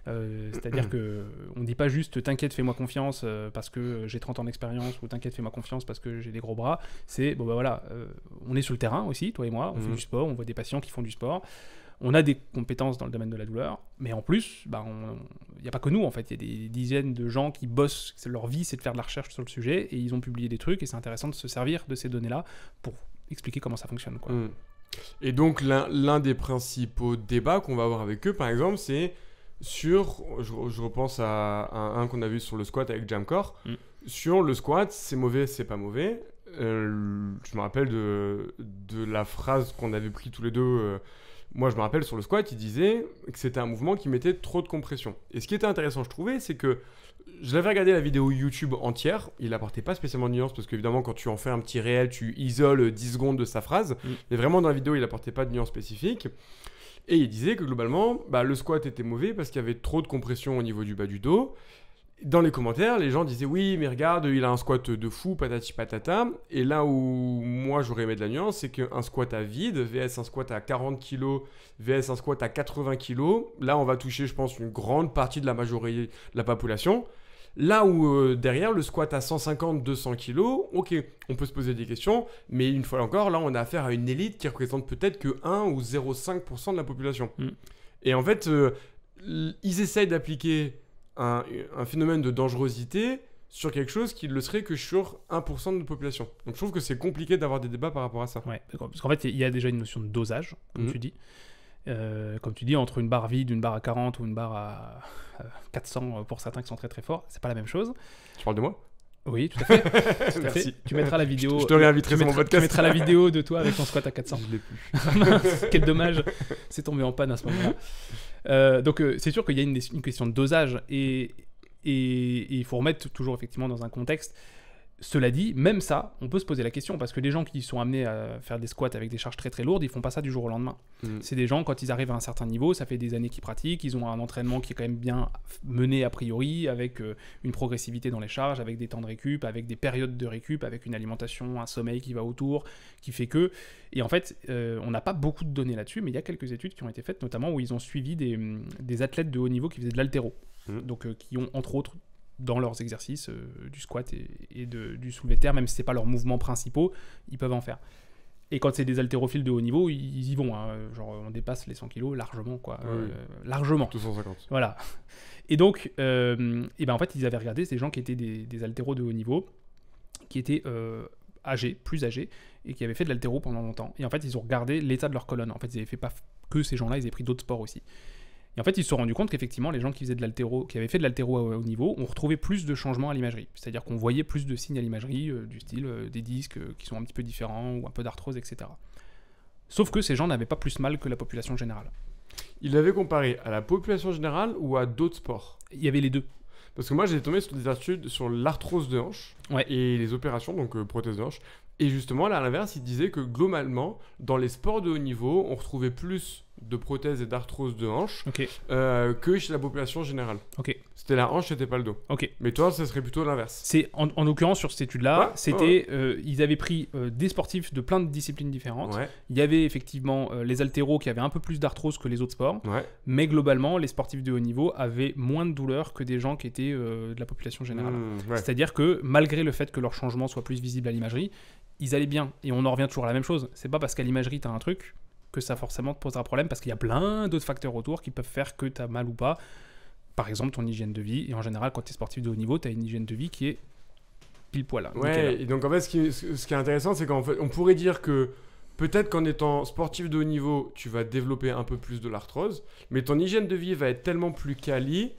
Euh, c'est-à-dire que on dit pas juste t'inquiète, fais-moi confiance euh, parce que j'ai 30 ans d'expérience ou t'inquiète, fais-moi confiance parce que j'ai des gros bras. C'est bon, ben voilà, euh, on est sur le terrain aussi, toi et moi, on fait mhm. du sport, on voit des patients qui font du sport. On a des compétences dans le domaine de la douleur, mais en plus, il bah, n'y a pas que nous en fait. Il y a des dizaines de gens qui bossent, leur vie c'est de faire de la recherche sur le sujet et ils ont publié des trucs et c'est intéressant de se servir de ces données-là pour expliquer comment ça fonctionne. Mm. Et donc l'un des principaux débats qu'on va avoir avec eux, par exemple, c'est sur, je, repense à, un qu'on a vu sur le squat avec Jamcore, mm. sur le squat, c'est mauvais, c'est pas mauvais. Euh, je me rappelle de, la phrase qu'on avait pris tous les deux. Euh, moi, je me rappelle sur le squat, il disait que c'était un mouvement qui mettait trop de compression. Et ce qui était intéressant, je trouvais, c'est que je l'avais regardé la vidéo YouTube entière. Il apportait pas spécialement de nuances parce qu'évidemment, quand tu en fais un petit réel, tu isoles 10 secondes de sa phrase. Mm. Mais vraiment, dans la vidéo, il apportait pas de nuances spécifiques. Et il disait que globalement, bah, le squat était mauvais parce qu'il y avait trop de compression au niveau du bas du dos. Dans les commentaires, les gens disaient oui, mais regarde, il a un squat de fou, patati patata. Et là où moi j'aurais aimé de la nuance, c'est qu'un squat à vide, VS un squat à 40 kg, VS un squat à 80 kg, là on va toucher, je pense, une grande partie de la majorité de la population. Là où euh, derrière le squat à 150, 200 kg, ok, on peut se poser des questions, mais une fois encore, là on a affaire à une élite qui représente peut-être que 1 ou 0,5% de la population. Mm. Et en fait, euh, ils essayent d'appliquer un, phénomène de dangerosité sur quelque chose qui ne le serait que sur 1% de la population. Donc je trouve que c'est compliqué d'avoir des débats par rapport à ça. Ouais, parce qu'en fait, il y a déjà une notion de dosage, comme mm. tu dis. Euh, comme tu dis, entre une barre vide, une barre à 40 ou une barre à 400 euh, pour certains qui sont très très forts, c'est pas la même chose. Tu parles de moi oui, tout à fait. Merci. Tu mettras la vidéo. Je te réinviterai mon podcast. Tu mettras la vidéo de toi avec ton squat à 400. Je plus. Quel dommage. C'est tombé en panne à ce moment-là. Euh, donc, c'est sûr qu'il y a une, question de dosage et, et il faut remettre toujours effectivement dans un contexte. Cela dit, même ça, on peut se poser la question parce que les gens qui sont amenés à faire des squats avec des charges très très lourdes, ils font pas ça du jour au lendemain. Mm. C'est des gens quand ils arrivent à un certain niveau, ça fait des années qu'ils pratiquent, ils ont un entraînement qui est quand même bien mené a priori, avec euh, une progressivité dans les charges, avec des temps de récup, avec des périodes de récup, avec une alimentation, un sommeil qui va autour, qui fait que. Et en fait, euh, on n'a pas beaucoup de données là-dessus, mais il y a quelques études qui ont été faites, notamment où ils ont suivi des, athlètes de haut niveau qui faisaient de l'altéro, mm. donc euh, qui ont entre autres dans leurs exercices euh, du squat et, de, du soulevé de terre, même si ce n'est pas leurs mouvements principaux, ils peuvent en faire. Et quand c'est des haltérophiles de haut niveau, ils y vont. Hein. Genre, on dépasse les 100 kilos largement, quoi. Euh, largement. 250. Voilà. Et donc, euh, et ben en fait, ils avaient regardé ces gens qui étaient des, des haltéros de haut niveau, qui étaient âgés, plus âgés, et qui avaient fait de l'haltéro pendant longtemps. Et en fait, ils ont regardé l'état de leur colonne. En fait, ils n'avaient fait pas que ces gens-là, ils avaient pris d'autres sports aussi. Et en fait, ils se sont rendus compte qu'effectivement, les gens qui faisaient de l'altéro, qui avaient fait de l'altéro au haut niveau, ont retrouvé plus de changements à l'imagerie. C'est-à-dire qu'on voyait plus de signes à l'imagerie, euh, du style euh, des disques euh, qui sont un petit peu différents ou un peu d'arthrose, etc. Sauf que ces gens n'avaient pas plus mal que la population générale. Ils l'avaient comparé à la population générale ou à d'autres sports Il y avait les deux. Parce que moi, j'ai tombé sur des études sur l'arthrose de hanche et les opérations, donc prothèses de hanche. Et justement, là, à l'inverse, ils disaient que globalement, dans les sports de haut niveau, on retrouvait plus de prothèses et d'arthrose de hanche euh, que chez la population générale. C'était la hanche, c'était pas le dos. Mais toi, ça serait plutôt l'inverse. C'est en, en l'occurrence sur cette étude-là, c'était euh, ils avaient pris euh, des sportifs de plein de disciplines différentes. Il y avait effectivement les altéros qui avaient un peu plus d'arthrose que les autres sports, mais globalement, les sportifs de haut niveau avaient moins de douleurs que des gens qui étaient de la population générale. Mmh, C'est-à-dire que malgré le fait que leur changement soit plus visible à l'imagerie, ils allaient bien. Et on en revient toujours à la même chose. C'est pas parce qu'à l'imagerie, tu as un truc que ça forcément te posera problème parce qu'il y a plein d'autres facteurs autour qui peuvent faire que tu as mal ou pas. Par exemple, ton hygiène de vie. Et en général, quand tu es sportif de haut niveau, tu as une hygiène de vie qui est pile poil. là hein, ouais, donc hein. et donc en fait, ce qui, ce qui est intéressant, c'est qu'en fait, on pourrait dire que peut-être qu'en étant sportif de haut niveau, tu vas développer un peu plus de l'arthrose, mais ton hygiène de vie va être tellement plus quali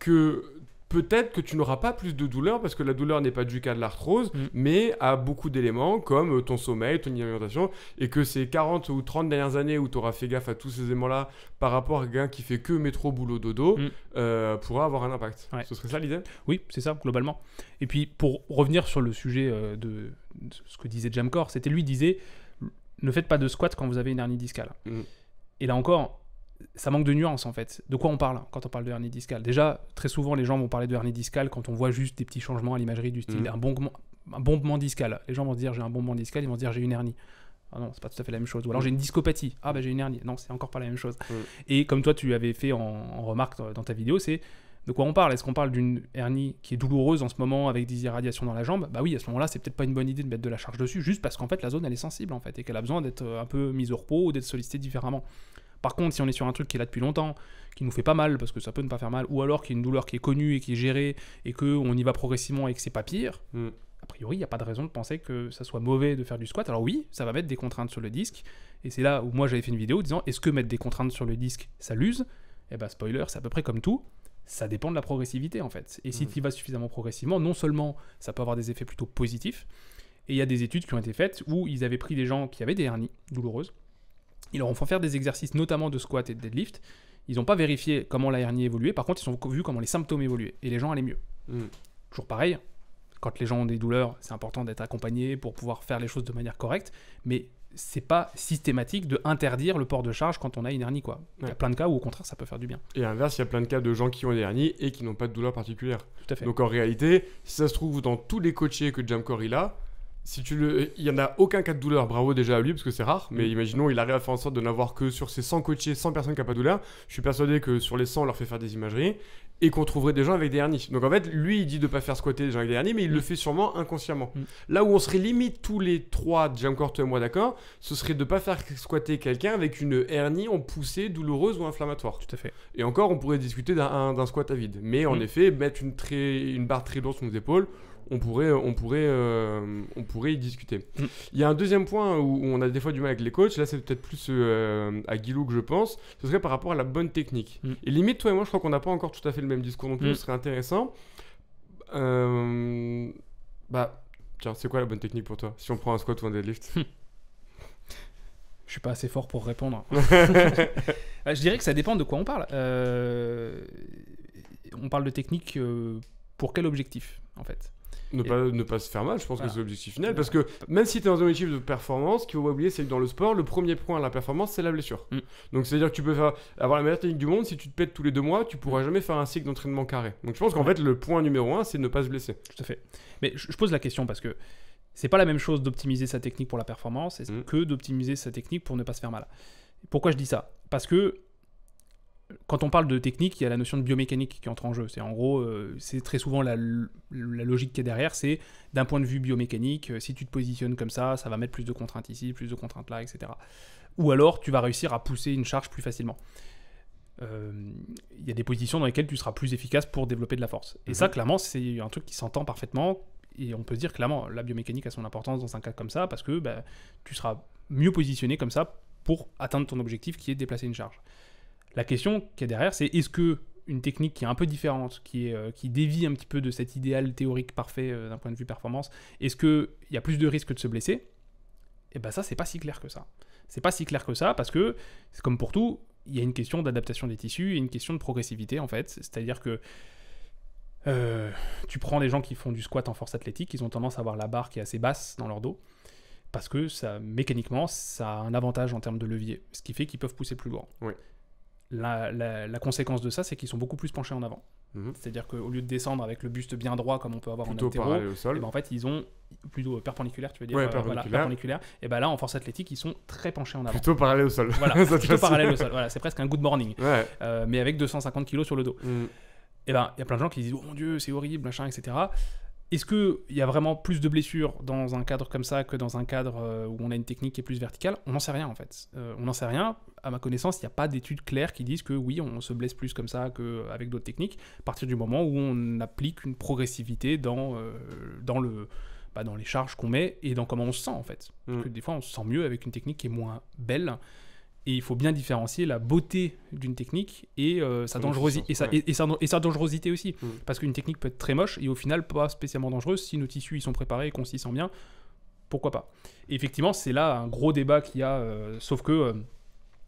que peut-être que tu n'auras pas plus de douleur parce que la douleur n'est pas du cas de l'arthrose, mm. mais à beaucoup d'éléments comme euh, ton sommeil, ton alimentation, et que ces 40 ou 30 dernières années où tu auras fait gaffe à tous ces éléments-là par rapport à quelqu'un qui fait que métro, boulot, dodo, mm. euh, pourra avoir un impact. Ce serait ça l'idée Oui, c'est ça, globalement. Et puis pour revenir sur le sujet euh, de ce que disait Jamcore, c'était lui disait ne faites pas de squat quand vous avez une hernie discale. Mm. Et là encore, ça manque de nuances en fait. De quoi on parle quand on parle de hernie discale Déjà, très souvent, les gens vont parler de hernie discale quand on voit juste des petits changements à l'imagerie du style mm. un, bombement, un discal. Les gens vont se dire j'ai un bombement discal, ils vont se dire j'ai une hernie. Ah non, c'est pas tout à fait la même chose. Ou alors mm. j'ai une discopathie. Ah bah j'ai une hernie. Non, c'est encore pas la même chose. Mm. Et comme toi, tu avais fait en, remarque dans ta vidéo, c'est de quoi on parle Est-ce qu'on parle d'une hernie qui est douloureuse en ce moment avec des irradiations dans la jambe Bah oui, à ce moment-là, c'est peut-être pas une bonne idée de mettre de la charge dessus, juste parce qu'en fait la zone elle est sensible en fait et qu'elle a besoin d'être euh, un peu mise au repos ou d'être sollicitée différemment. Par contre, si on est sur un truc qui est là depuis longtemps, qui nous fait pas mal, parce que ça peut ne pas faire mal, ou alors qu'il y a une douleur qui est connue et qui est gérée, et qu'on y va progressivement et que c'est pas pire, mm. a priori, il n'y a pas de raison de penser que ça soit mauvais de faire du squat. Alors oui, ça va mettre des contraintes sur le disque, et c'est là où moi j'avais fait une vidéo disant est-ce que mettre des contraintes sur le disque, ça l'use Eh ben spoiler, c'est à peu près comme tout ça dépend de la progressivité en fait. Et si mm. tu y vas suffisamment progressivement, non seulement ça peut avoir des effets plutôt positifs, et il y a des études qui ont été faites où ils avaient pris des gens qui avaient des hernies douloureuses, ils leur ont fait faire des exercices notamment de squat et de deadlift. Ils n'ont pas vérifié comment la hernie évoluait, par contre ils ont vu comment les symptômes évoluaient et les gens allaient mieux. Hmm. Toujours pareil, quand les gens ont des douleurs, c'est important d'être accompagné pour pouvoir faire les choses de manière correcte, mais c'est pas systématique de interdire le port de charge quand on a une hernie. Quoi. Il y a plein de cas où au contraire ça peut faire du bien. Et inverse, il y a plein de cas de gens qui ont des hernies et qui n'ont pas de douleur particulière. Tout à fait. Donc en réalité, ça se trouve dans tous les coachés que Jamcore il a, si tu le, il y en a aucun cas de douleur, bravo déjà à lui parce que c'est rare, mais mm. imaginons il arrive à faire en sorte de n'avoir que sur ses 100 coachés, 100 personnes qui n'ont pas de douleur, je suis persuadé que sur les 100 on leur fait faire des imageries et qu'on trouverait des gens avec des hernies. Donc en fait, lui il dit de ne pas faire squatter des gens avec des hernies, mais il le mm. fait sûrement inconsciemment. Mm. Là où on serait limite tous les trois, Jam Corto et moi d'accord, ce serait de ne pas faire squatter quelqu'un avec une hernie en poussée douloureuse ou inflammatoire. Tout à fait. Et encore, on pourrait discuter d'un squat à vide, mais en effet, mettre une barre très lourde sur nos épaules, on pourrait, on pourrait, euh, on pourrait y discuter. Mm. Il y a un deuxième point où, on a des fois du mal avec les coachs, là c'est peut-être plus euh, à Guilou que je pense, ce serait par rapport à la bonne technique. Mm. Et limite, toi et moi, je crois qu'on n'a pas encore tout à fait le même discours non plus, mm. ce serait intéressant. Euh, bah, tiens, c'est quoi la bonne technique pour toi Si on prend un squat ou un deadlift Je suis pas assez fort pour répondre. je dirais que ça dépend de quoi on parle. on parle de technique pour quel objectif, en fait ne, pas, ne pas se faire mal, je pense que c'est l'objectif final. Parce que même si tu es dans un objectif de performance, ce qu'il faut pas oublier, c'est que dans le sport, le premier point à la performance, c'est la blessure. Mm. Donc c'est-à-dire que tu peux avoir la meilleure technique du monde, si tu te pètes tous les deux mois, tu pourras mm. jamais faire un cycle d'entraînement carré. Donc je pense qu'en fait, le point numéro un, c'est de ne pas se blesser. Tout à fait. Mais je pose la question parce que c'est pas la même chose d'optimiser sa technique pour la performance mm. que d'optimiser sa technique pour ne pas se faire mal. Pourquoi je dis ça Parce que quand on parle de technique, il y a la notion de biomécanique qui entre en jeu. C'est en gros, euh, c'est très souvent la, logique qui est derrière, c'est d'un point de vue biomécanique, euh, si tu te positionnes comme ça, ça va mettre plus de contraintes ici, plus de contraintes là, etc. Ou alors, tu vas réussir à pousser une charge plus facilement. Euh, il y a des positions dans lesquelles tu seras plus efficace pour développer de la force. Et ça, mhm. clairement, c'est un truc qui s'entend parfaitement. Et on peut se dire clairement, la biomécanique a son importance dans un cas comme ça, parce que bah, tu seras mieux positionné comme ça pour atteindre ton objectif qui est de déplacer une charge. La question qui est derrière, c'est est-ce que une technique qui est un peu différente, qui, euh, dévie un petit peu de cet idéal théorique parfait euh, d'un point de vue performance, est-ce qu'il y a plus de risques de se blesser Et eh bien ça, c'est pas si clair que ça. C'est pas si clair que ça parce que, c'est comme pour tout, il y a une question d'adaptation des tissus et une question de progressivité en fait. C'est-à-dire que euh, tu prends les gens qui font du squat en force athlétique, ils ont tendance à avoir la barre qui est assez basse dans leur dos parce que ça, mécaniquement, ça a un avantage en termes de levier, ce qui fait qu'ils peuvent pousser plus loin. Oui la, conséquence de ça, c'est qu'ils sont beaucoup plus penchés en avant. Mhm. C'est-à-dire qu'au lieu de descendre avec le buste bien droit comme on peut avoir plutôt en au sol. Eh ben, en fait ils ont plutôt euh, perpendiculaire, tu veux dire euh, perpendiculaire. Et ben là en force athlétique ils sont très penchés en avant. Plutôt parallèle au sol. Voilà, c'est presque un good morning, euh, mais avec 250 kg sur le dos. Mhm. Et eh ben il y a plein de gens qui disent oh mon dieu c'est horrible machin etc. Est-ce qu'il y a vraiment plus de blessures dans un cadre comme ça que dans un cadre euh, où on a une technique qui est plus verticale On n'en sait rien en fait. Euh, on n'en sait rien. À ma connaissance, il n'y a pas d'études claires qui disent que oui, on se blesse plus comme ça qu'avec d'autres techniques, à partir du moment où on applique une progressivité dans, euh, dans, le, bah, dans les charges qu'on met et dans comment on se sent en fait. Parce mm. que des fois, on se sent mieux avec une technique qui est moins belle et il faut bien différencier la beauté d'une technique et, euh, sa, et, et, et, sa, dangerosité aussi. Mm. Parce qu'une technique peut être très moche et au final pas spécialement dangereuse si nos tissus y sont préparés et qu'on s'y sent bien. Pourquoi pas Effectivement, c'est là un gros débat qu'il y a, euh, sauf que. Euh,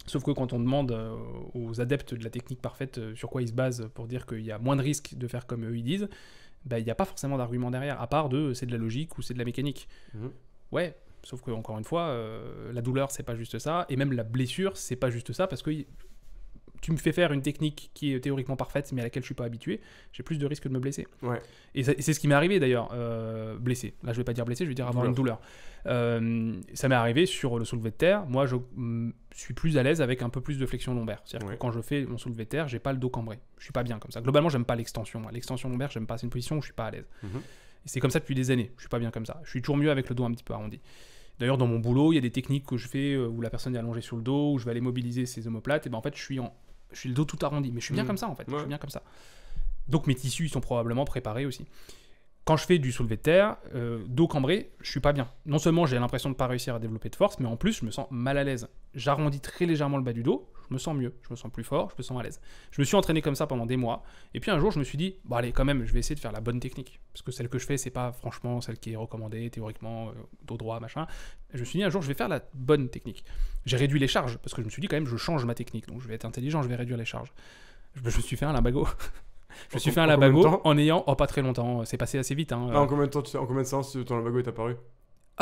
sauf que quand on demande aux adeptes de la technique parfaite sur quoi ils se basent pour dire qu'il y a moins de risques de faire comme eux ils disent, bah, il n'y a pas forcément d'argument derrière, à part de c'est de la logique ou c'est de la mécanique. Mm. Ouais, Sauf que encore une fois, euh, la douleur c'est pas juste ça, et même la blessure c'est pas juste ça, parce que tu me fais faire une technique qui est théoriquement parfaite, mais à laquelle je suis pas habitué, j'ai plus de risque de me blesser. Et, c'est ce qui m'est arrivé d'ailleurs, euh, blessé. Là, je vais pas dire blessé, je vais dire avoir une douleur. Euh, ça m'est arrivé sur le soulevé de terre. Moi, je suis plus à l'aise avec un peu plus de flexion lombaire. C'est-à-dire que quand je fais mon soulevé de terre, j'ai pas le dos cambré. Je suis pas bien comme ça. Globalement, j'aime pas l'extension. L'extension lombaire, j'aime pas. C'est une position où je suis pas à l'aise. Mhm. C'est comme ça depuis des années. Je suis pas bien comme ça. Je suis toujours mieux avec le dos un petit peu arrondi. D'ailleurs, dans mon boulot, il y a des techniques que je fais euh, où la personne est allongée sur le dos, où je vais aller mobiliser ses omoplates. Et ben en fait, je suis, en... je suis le dos tout arrondi. Mais je suis bien mm. comme ça, en fait. Je suis bien comme ça. Donc mes tissus ils sont probablement préparés aussi. Quand je fais du soulevé de terre, euh, dos cambré, je suis pas bien. Non seulement j'ai l'impression de pas réussir à développer de force, mais en plus je me sens mal à l'aise. J'arrondis très légèrement le bas du dos, je me sens mieux, je me sens plus fort, je me sens à l'aise. Je me suis entraîné comme ça pendant des mois, et puis un jour je me suis dit, bon allez quand même, je vais essayer de faire la bonne technique, parce que celle que je fais, c'est pas franchement celle qui est recommandée théoriquement, euh, dos droit, machin. Je me suis dit un jour je vais faire la bonne technique. J'ai réduit les charges, parce que je me suis dit quand même, je change ma technique, donc je vais être intelligent, je vais réduire les charges. Je me suis fait un labago. Je me suis fait un labago en ayant, oh pas très longtemps, c'est passé assez vite. Hein, ah, en, euh. combien de temps, en combien de séances ton labago est apparu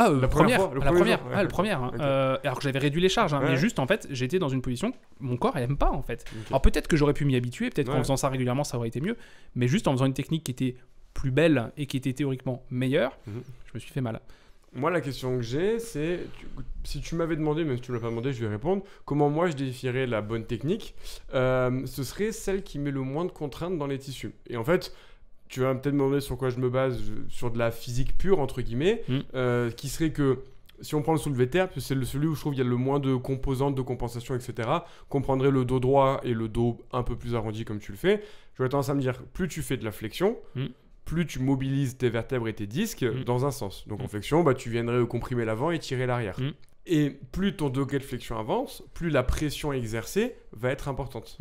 ah, la première, la première, la première. Ah, euh, alors que j'avais réduit les charges, hein, mais juste en fait, j'étais dans une position, mon corps n'aime aime pas en fait. Alors peut-être que j'aurais pu m'y habituer, peut-être qu'en faisant ça régulièrement, ça aurait été mieux, mais juste en faisant une technique qui était plus belle et qui était théoriquement meilleure, mhm. je me suis fait mal. Moi, la question que j'ai, c'est si tu m'avais demandé, même si tu ne l'as pas demandé, je vais répondre. Comment moi je défierais la bonne technique euh, Ce serait celle qui met le moins de contraintes dans les tissus. Et en fait, tu vas peut-être me demander sur quoi je me base, sur de la physique pure, entre guillemets, mm. euh, qui serait que si on prend le soulevé terre, c'est celui où je trouve qu'il y a le moins de composantes, de compensation, etc., qu'on prendrait le dos droit et le dos un peu plus arrondi comme tu le fais, je vais tendance à me dire, plus tu fais de la flexion, mm. plus tu mobilises tes vertèbres et tes disques mm. dans un sens. Donc en flexion, bah, tu viendrais comprimer l'avant et tirer l'arrière. Et plus ton degré de flexion avance, plus la pression exercée va être importante.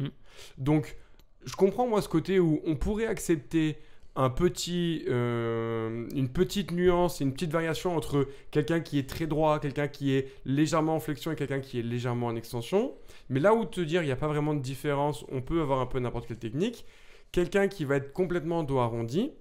Donc je comprends moi ce côté où on pourrait accepter un petit, euh, une petite nuance, une petite variation entre quelqu'un qui est très droit, quelqu'un qui est légèrement en flexion et quelqu'un qui est légèrement en extension. Mais là où te dire il n'y a pas vraiment de différence, on peut avoir un peu n'importe quelle technique. Quelqu'un qui va être complètement dos arrondi,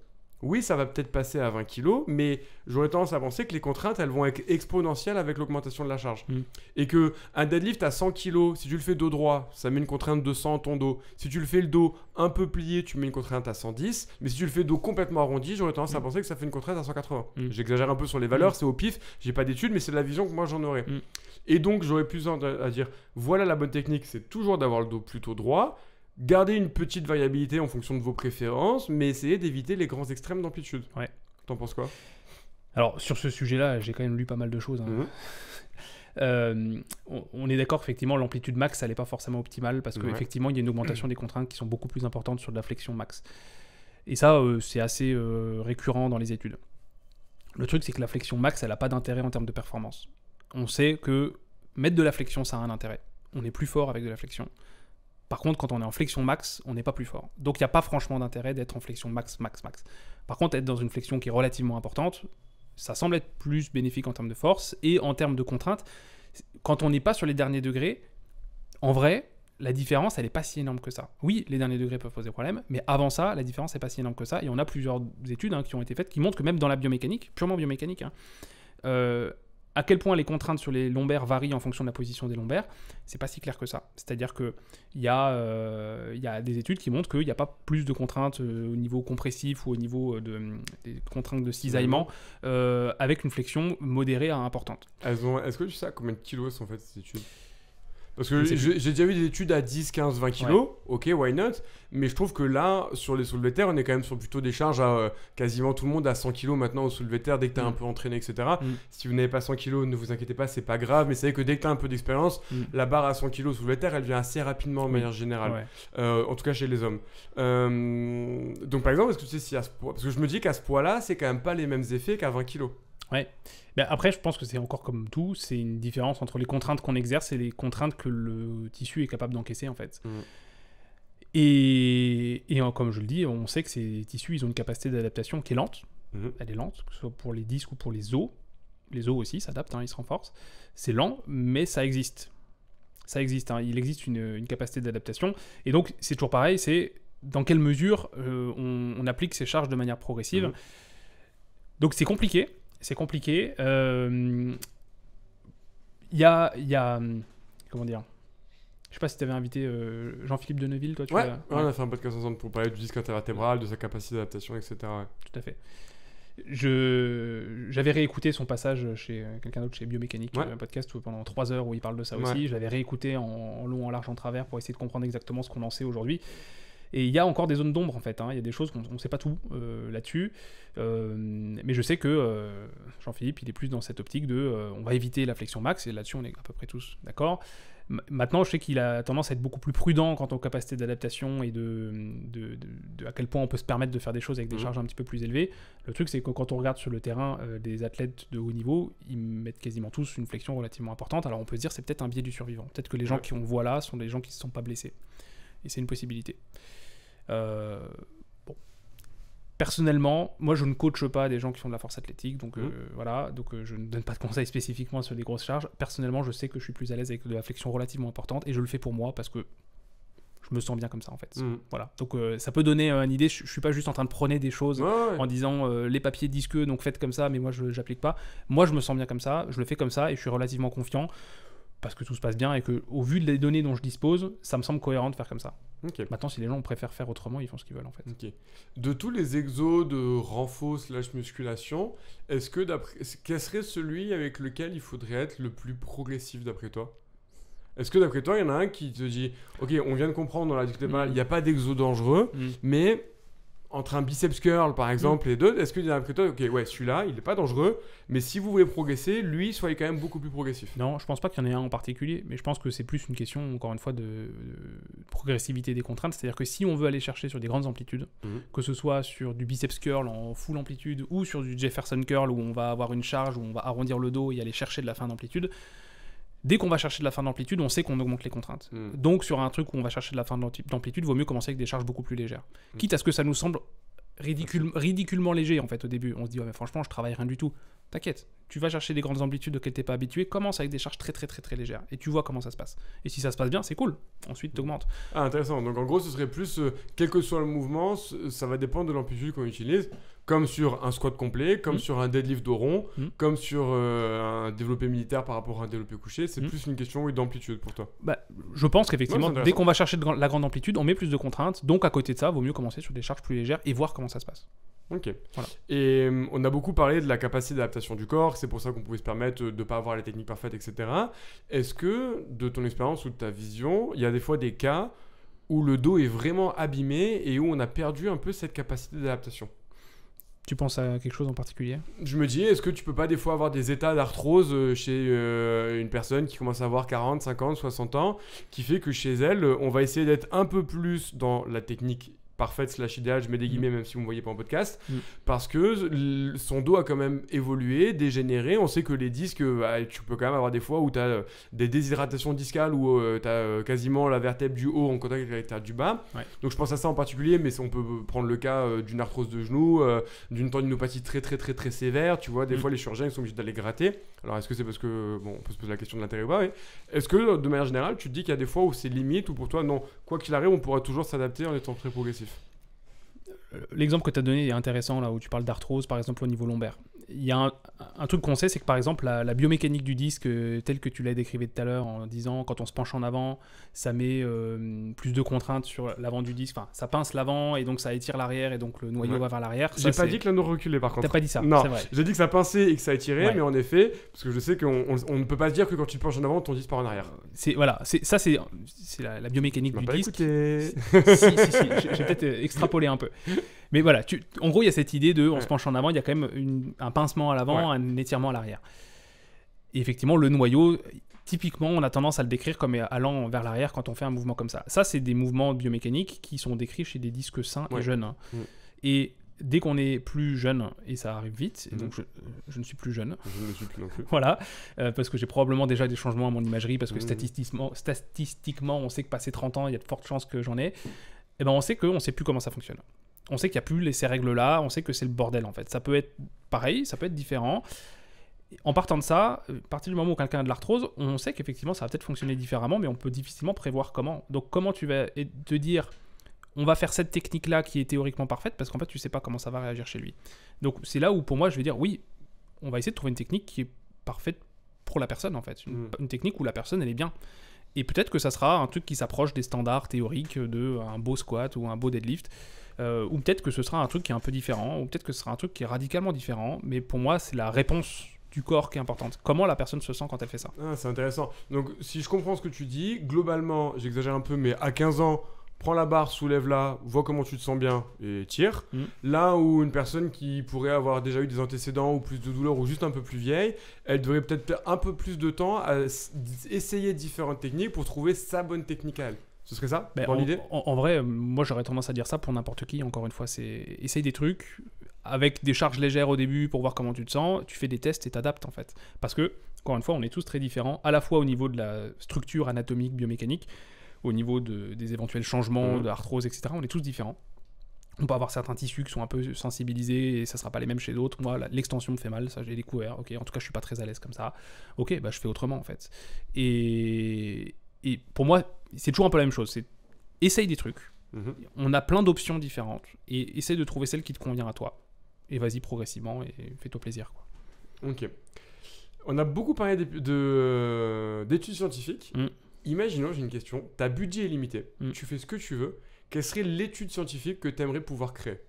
oui, ça va peut-être passer à 20 kg, mais j'aurais tendance à penser que les contraintes, elles vont être exponentielles avec l'augmentation de la charge. Mm. Et que un deadlift à 100 kg, si tu le fais dos droit, ça met une contrainte de 100 ton dos. Si tu le fais le dos un peu plié, tu mets une contrainte à 110. Mais si tu le fais dos complètement arrondi, j'aurais tendance à mm. penser que ça fait une contrainte à 180. Mm. J'exagère un peu sur les valeurs, c'est au pif, j'ai pas d'études, mais c'est la vision que moi j'en aurais. Et donc, j'aurais plus à dire, voilà la bonne technique, c'est toujours d'avoir le dos plutôt droit Gardez une petite variabilité en fonction de vos préférences, mais essayez d'éviter les grands extrêmes d'amplitude. Ouais. T'en penses quoi Alors, sur ce sujet-là, j'ai quand même lu pas mal de choses. Hein. Mhm. Euh, on, est d'accord, effectivement, l'amplitude max, elle n'est pas forcément optimale parce qu'effectivement, il y a une augmentation des contraintes qui sont beaucoup plus importantes sur de la flexion max. Et ça, euh, c'est assez euh, récurrent dans les études. Le truc, c'est que la flexion max, elle n'a pas d'intérêt en termes de performance. On sait que mettre de la flexion, ça a un intérêt. On est plus fort avec de la flexion. Par contre, quand on est en flexion max, on n'est pas plus fort. Donc il n'y a pas franchement d'intérêt d'être en flexion max, max, max. Par contre, être dans une flexion qui est relativement importante, ça semble être plus bénéfique en termes de force et en termes de contraintes. Quand on n'est pas sur les derniers degrés, en vrai, la différence, elle n'est pas si énorme que ça. Oui, les derniers degrés peuvent poser problème, mais avant ça, la différence n'est pas si énorme que ça. Et on a plusieurs études hein, qui ont été faites qui montrent que même dans la biomécanique, purement biomécanique, hein, euh, à quel point les contraintes sur les lombaires varient en fonction de la position des lombaires, c'est pas si clair que ça. C'est-à-dire qu'il y, a, euh, y des études qui montrent qu'il n'y a pas plus de contraintes euh, au niveau compressif ou au niveau euh, de, des contraintes de cisaillement avec une flexion modérée à importante. Est-ce que tu sais combien de kilos sont fait ces études parce que j'ai déjà vu des études à 10, 15, 20 kilos, ok, why not Mais je trouve que là, sur les soulevés terre, on est quand même sur plutôt des charges à euh, quasiment tout le monde à 100 kilos maintenant au soulevé terre, dès que tu es un mm. peu entraîné, etc. Mm. Si vous n'avez pas 100 kilos, ne vous inquiétez pas, c'est pas grave, mais c'est vrai que dès que tu as un peu d'expérience, mm. la barre à 100 kilos soulevé terre, elle vient assez rapidement de manière générale, euh, en tout cas chez les hommes. Euh, donc par exemple, est-ce que tu sais si à parce que je me dis qu'à ce poids-là, c'est quand même pas les mêmes effets qu'à 20 kilos. Ouais. Bah, après, je pense que c'est encore comme tout, c'est une différence entre les contraintes qu'on exerce et les contraintes que le tissu est capable d'encaisser en fait. Mm. Et, et, euh, comme je le dis, on sait que ces tissus, ils ont une capacité d'adaptation qui est lente. Mm-hmm. Elle est lente, que ce soit pour les disques ou pour les os. Les os aussi s'adaptent, hein, ils se renforcent. C'est lent, mais ça existe. Ça existe, hein. il existe une, capacité d'adaptation. Et donc, c'est toujours pareil, c'est dans quelle mesure euh, on, applique ces charges de manière progressive. Mm-hmm. Donc, c'est compliqué c'est compliqué. Il euh, y, a, y a. Comment dire je sais pas si tu avais invité euh, Jean-Philippe Neville, toi. Tu ouais, on a fait un podcast ensemble pour parler du disque intervertébral, de sa capacité d'adaptation, etc. Tout à fait. Je j'avais réécouté son passage chez quelqu'un d'autre chez Biomécanique, euh, un podcast pendant trois heures où il parle de ça aussi. J'avais réécouté en, en, long, en large, en travers pour essayer de comprendre exactement ce qu'on en sait aujourd'hui. Et il y a encore des zones d'ombre en fait, hein. il y a des choses qu'on ne sait pas tout euh, là-dessus. Euh, mais je sais que euh, Jean-Philippe, il est plus dans cette optique de on va éviter la flexion max, et là-dessus on est à peu près tous d'accord. Maintenant, je sais qu'il a tendance à être beaucoup plus prudent quant aux capacités d'adaptation et de, de, à quel point on peut se permettre de faire des choses avec des mmh. charges un petit peu plus élevées. Le truc, c'est que quand on regarde sur le terrain des athlètes de haut niveau, ils mettent quasiment tous une flexion relativement importante. Alors on peut se dire, c'est peut-être un biais du survivant. Peut-être que les gens qu'on qui on voit là sont des gens qui ne se sont pas blessés et c'est une possibilité. Euh, bon. Personnellement, moi je ne coache pas des gens qui font de la force athlétique, donc mmh. euh, voilà, donc euh, je ne donne pas de conseils spécifiquement sur les grosses charges. Personnellement, je sais que je suis plus à l'aise avec de la flexion relativement importante et je le fais pour moi parce que je me sens bien comme ça en fait. Mmh. Voilà. Donc ça peut donner une idée. Je, ne suis pas juste en train de prôner des choses en disant les papiers disent donc faites comme ça, mais moi je n'applique pas. Moi je me sens bien comme ça, je le fais comme ça et je suis relativement confiant parce que tout se passe bien et que au vu des données dont je dispose, ça me semble cohérent de faire comme ça. Maintenant, si les gens préfèrent faire autrement, ils font ce qu'ils veulent en fait. De tous les exos de renfort slash musculation, est-ce que d'après, quel serait celui avec lequel il faudrait être le plus progressif d'après toi Est-ce que d'après toi, il y en a un qui te dit, ok, on vient de comprendre dans la mm. mal il n'y a pas d'exo dangereux, mm. mais entre un biceps curl par exemple mm. et deux, est-ce qu'il y a un ok, ouais, celui-là, il n'est pas dangereux, mais si vous voulez progresser, lui, soyez quand même beaucoup plus progressif. Non, je pense pas qu'il y en ait un en particulier, mais je pense que c'est plus une question, encore une fois, de, progressivité des contraintes. C'est-à-dire que si on veut aller chercher sur des grandes amplitudes, mm. que ce soit sur du biceps curl en full amplitude ou sur du Jefferson curl où on va avoir une charge, où on va arrondir le dos et aller chercher de la fin d'amplitude, Dès qu'on va chercher de la fin d'amplitude, on sait qu'on augmente les contraintes. Hmm. Donc sur un truc où on va chercher de la fin d'amplitude, vaut mieux commencer avec des charges beaucoup plus légères. Hmm. Quitte à ce que ça nous semble ridicule, ridiculement léger en fait au début. On se dit mais franchement je travaille rien du tout. T'inquiète, tu vas chercher des grandes amplitudes auxquelles n'es pas habitué, commence avec des charges très très très légères et tu vois comment ça se passe. Et si ça se passe bien, c'est cool. Ensuite, tu Ah intéressant. Donc en gros, ce serait plus euh, quel que soit le mouvement, ça va dépendre de l'amplitude qu'on utilise comme sur un squat complet, comme mm. sur un deadlift de rond, mm. comme sur euh, un développé militaire par rapport à un développé couché. C'est mm. plus une question d'amplitude pour toi. Bah, je pense qu'effectivement, dès qu'on va chercher la grande amplitude, on met plus de contraintes. Donc à côté de ça, vaut mieux commencer sur des charges plus légères et voir comment ça se passe. Ok. Et on a beaucoup parlé de la capacité d'adaptation du corps, c'est pour ça qu'on pouvait se permettre de ne pas avoir les techniques parfaites, etc. Est-ce que, de ton expérience ou de ta vision, il y a des fois des cas où le dos est vraiment abîmé et où on a perdu un peu cette capacité d'adaptation tu penses à quelque chose en particulier Je me dis, est-ce que tu peux pas des fois avoir des états d'arthrose euh, chez euh, une personne qui commence à avoir 40, 50, 60 ans, qui fait que chez elle, on va essayer d'être un peu plus dans la technique parfaite slash idéale, je mets des mm. guillemets même si vous ne me voyez pas en podcast, mm. parce que son dos a quand même évolué, dégénéré. On sait que les disques, euh, bah, tu peux quand même avoir des fois où tu as euh, des déshydratations discales, où tu as quasiment la vertèbre du haut en contact avec la vertèbre du bas. Donc je pense à ça en particulier, mais on peut euh, prendre le cas d'une arthrose de genou, d'une tendinopathie très très très très sévère. Tu vois, des mm. fois les chirurgiens ils sont obligés d'aller gratter. Alors est-ce que c'est parce que, bon, on peut se poser la question de l'intérêt ou pas, est-ce que de manière générale tu te dis qu'il y a des fois où c'est limite ou pour toi non, quoi qu'il arrive, on pourra toujours s'adapter en étant très progressif l'exemple que tu as donné est intéressant là où tu parles d'arthrose par exemple au niveau lombaire il y a un, truc qu'on sait, c'est que par exemple, la, biomécanique du disque, euh, telle que tu l'as décrivée tout à l'heure, en disant quand on se penche en avant, ça met euh, plus de contraintes sur l'avant du disque. Enfin, ça pince l'avant et donc ça étire l'arrière et donc le noyau va vers l'arrière. J'ai pas dit que l'anneau reculait par contre. T'as pas dit ça Non, j'ai dit que ça pinçait et que ça étirait, mais en effet, parce que je sais qu'on ne peut pas dire que quand tu te penches en avant, ton disque part en arrière. C'est voilà, ça c'est la, la, biomécanique du disque. Écouté. si, si, si, si j'ai peut-être euh, extrapolé un peu. Mais voilà, en gros, il y a cette idée de on se penche en avant, il y a quand même un pincement à l'avant, un étirement à l'arrière. Et effectivement, le noyau, typiquement, on a tendance à le décrire comme allant vers l'arrière quand on fait un mouvement comme ça. Ça, c'est des mouvements biomécaniques qui sont décrits chez des disques sains et jeunes. Hein. Mm. Et dès qu'on est plus jeune, et ça arrive vite, mm. donc je, ne suis plus jeune. Je ne suis plus non plus. voilà, euh, parce que j'ai probablement déjà des changements à mon imagerie, parce que mm. statistiquement, statistiquement, on sait que passé 30 ans, il y a de fortes chances que j'en ai. Et eh ben on sait qu'on ne sait plus comment ça fonctionne. On sait qu'il n'y a plus ces règles-là, on sait que c'est le bordel en fait. Ça peut être pareil, ça peut être différent. En partant de ça, à euh, partir du moment où quelqu'un a de l'arthrose, on sait qu'effectivement ça va peut-être fonctionner différemment, mais on peut difficilement prévoir comment. Donc comment tu vas te dire on va faire cette technique-là qui est théoriquement parfaite parce qu'en fait tu sais pas comment ça va réagir chez lui. Donc c'est là où pour moi je vais dire oui, on va essayer de trouver une technique qui est parfaite pour la personne en fait. Une, mm. une technique où la personne elle est bien. Et peut-être que ça sera un truc qui s'approche des standards théoriques de un beau squat ou un beau deadlift. Euh, ou peut-être que ce sera un truc qui est un peu différent, ou peut-être que ce sera un truc qui est radicalement différent, mais pour moi, c'est la réponse du corps qui est importante. Comment la personne se sent quand elle fait ça ah, C'est intéressant. Donc, si je comprends ce que tu dis, globalement, j'exagère un peu, mais à 15 ans, prends la barre, soulève-la, vois comment tu te sens bien et tire. Mm. Là où une personne qui pourrait avoir déjà eu des antécédents ou plus de douleurs ou juste un peu plus vieille, elle devrait peut-être un peu plus de temps à essayer différentes techniques pour trouver sa bonne technique à elle. Ce serait ça, ben, dans l'idée en, en, vrai, euh, moi j'aurais tendance à dire ça pour n'importe qui, encore une fois, c'est essaye des trucs avec des charges légères au début pour voir comment tu te sens, tu fais des tests et t'adaptes en fait. Parce que, encore une fois, on est tous très différents, à la fois au niveau de la structure anatomique, biomécanique, au niveau de, des éventuels changements, mmh. d'arthrose, etc. On est tous différents. On peut avoir certains tissus qui sont un peu sensibilisés et ça sera pas les mêmes chez d'autres. Moi, l'extension me fait mal, ça j'ai découvert. Ok, en tout cas, je suis pas très à l'aise comme ça. Ok, bah je fais autrement en fait. Et, et pour moi, c'est toujours un peu la même chose. C'est essaye des trucs. Mmh. On a plein d'options différentes et essaye de trouver celle qui te convient à toi. Et vas-y progressivement et fais-toi plaisir. Quoi. Ok. On a beaucoup parlé euh, d'études scientifiques. Mmh imaginons, j'ai une question, ta budget est limité, mm. tu fais ce que tu veux, quelle serait l'étude scientifique que tu aimerais pouvoir créer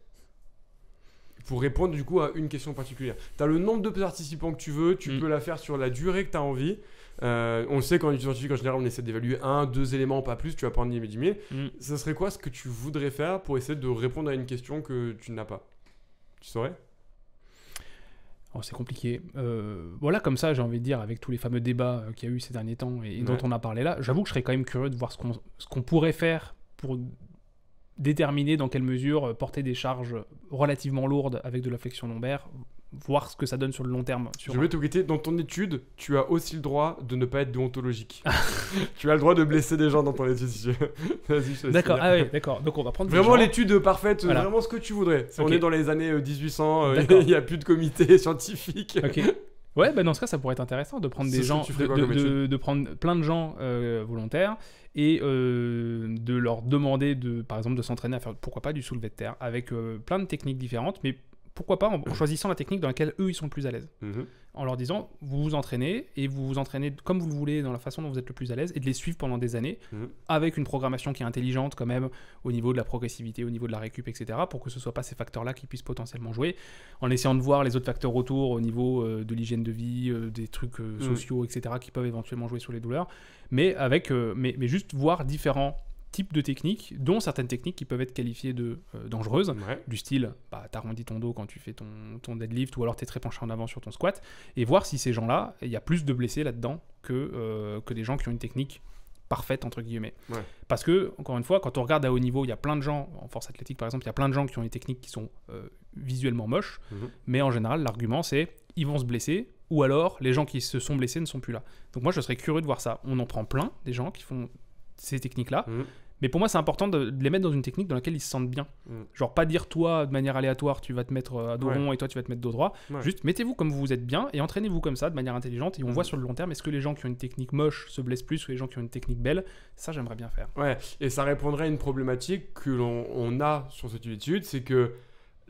pour répondre du coup à une question particulière. Tu as le nombre de participants que tu veux, tu mm. peux la faire sur la durée que tu as envie. Euh, on sait qu'en étude scientifique, en général, on essaie d'évaluer un, deux éléments, pas plus, tu vas prendre 10 000. Ce serait quoi ce que tu voudrais faire pour essayer de répondre à une question que tu n'as pas Tu saurais Oh, c'est compliqué. Euh, voilà, comme ça, j'ai envie de dire, avec tous les fameux débats euh, qu'il y a eu ces derniers temps et, dont on a parlé là, j'avoue que je serais quand même curieux de voir ce qu'on pourrait faire pour déterminer dans quelle mesure euh, porter des charges relativement lourdes avec de la flexion lombaire voir ce que ça donne sur le long terme. Je vais te quitter. Dans ton étude, tu as aussi le droit de ne pas être déontologique. tu as le droit de blesser des gens dans ton étude. d'accord. Ah oui, d'accord. Donc on va prendre vraiment l'étude parfaite, vraiment ce que tu voudrais. On est dans les années 1800. Euh, euh, il n'y a plus de comité scientifique. Ok. Ouais, ben, dans ce cas, ça pourrait être intéressant de prendre des gens, de, prendre plein de gens euh, volontaires et de leur demander, de, par exemple, de s'entraîner à faire, pourquoi pas, du soulevé de terre avec plein de techniques différentes, mais pourquoi pas en choisissant la technique dans laquelle eux ils sont le plus à l'aise. Mhm. En leur disant, vous vous entraînez et vous vous entraînez comme vous le voulez, dans la façon dont vous êtes le plus à l'aise, et de les suivre pendant des années, mhm. avec une programmation qui est intelligente quand même au niveau de la progressivité, au niveau de la récup, etc., pour que ce ne soit pas ces facteurs-là qui puissent potentiellement jouer, en essayant de voir les autres facteurs autour au niveau euh, de l'hygiène de vie, euh, des trucs euh, mhm. sociaux, etc., qui peuvent éventuellement jouer sur les douleurs, mais, avec, mais juste voir différents types de techniques, dont certaines techniques qui peuvent être qualifiées de euh, dangereuses, du style bah, t'arrondis ton dos quand tu fais ton, ton deadlift ou alors t'es très penché en avant sur ton squat, et voir si ces gens-là, il y a plus de blessés là-dedans que, euh, que des gens qui ont une technique parfaite entre guillemets. Parce que, encore une fois, quand on regarde à haut niveau, il y a plein de gens, en force athlétique par exemple, il y a plein de gens qui ont des techniques qui sont euh, visuellement moches, mhm. mais en général, l'argument c'est ils vont se blesser, ou alors les gens qui se sont blessés ne sont plus là. Donc moi, je serais curieux de voir ça. On en prend plein des gens qui font ces techniques-là. Mm. Mais pour moi, c'est important de, les mettre dans une technique dans laquelle ils se sentent bien. Mm. Genre, pas dire toi de manière aléatoire, tu vas te mettre euh, à dos rond et toi tu vas te mettre dos droit. Juste mettez-vous comme vous vous êtes bien et entraînez-vous comme ça de manière intelligente. Et on mm. voit sur le long terme, est-ce que les gens qui ont une technique moche se blessent plus ou les gens qui ont une technique belle Ça, j'aimerais bien faire. Ouais, et ça répondrait à une problématique que l'on a sur cette étude c'est que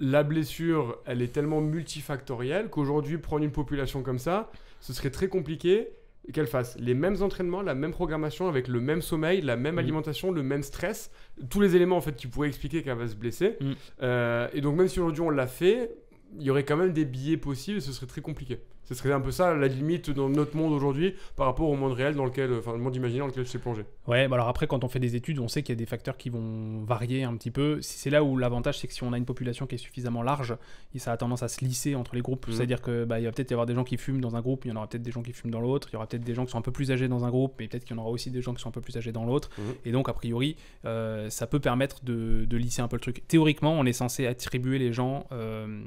la blessure, elle est tellement multifactorielle qu'aujourd'hui, prendre une population comme ça, ce serait très compliqué qu'elle fasse les mêmes entraînements, la même programmation, avec le même sommeil, la même mm. alimentation, le même stress, tous les éléments en fait qui pourraient expliquer qu'elle va se blesser. Mm. Euh, et donc même si aujourd'hui on l'a fait, il y aurait quand même des billets possibles et ce serait très compliqué. Ce serait un peu ça la limite dans notre monde aujourd'hui par rapport au monde réel dans lequel, enfin, le monde imaginaire dans lequel je suis plongé. Ouais, bah alors après, quand on fait des études, on sait qu'il y a des facteurs qui vont varier un petit peu. C'est là où l'avantage, c'est que si on a une population qui est suffisamment large, ça a tendance à se lisser entre les groupes. Mmh. C'est-à-dire que bah, il va peut-être y avoir des gens qui fument dans un groupe, il y en aura peut-être des gens qui fument dans l'autre, il y aura peut-être des gens qui sont un peu plus âgés dans un groupe, mais peut-être qu'il y en aura aussi des gens qui sont un peu plus âgés dans l'autre. Mmh. Et donc, a priori, euh, ça peut permettre de, lisser un peu le truc. Théoriquement, on est censé attribuer les gens. Euh,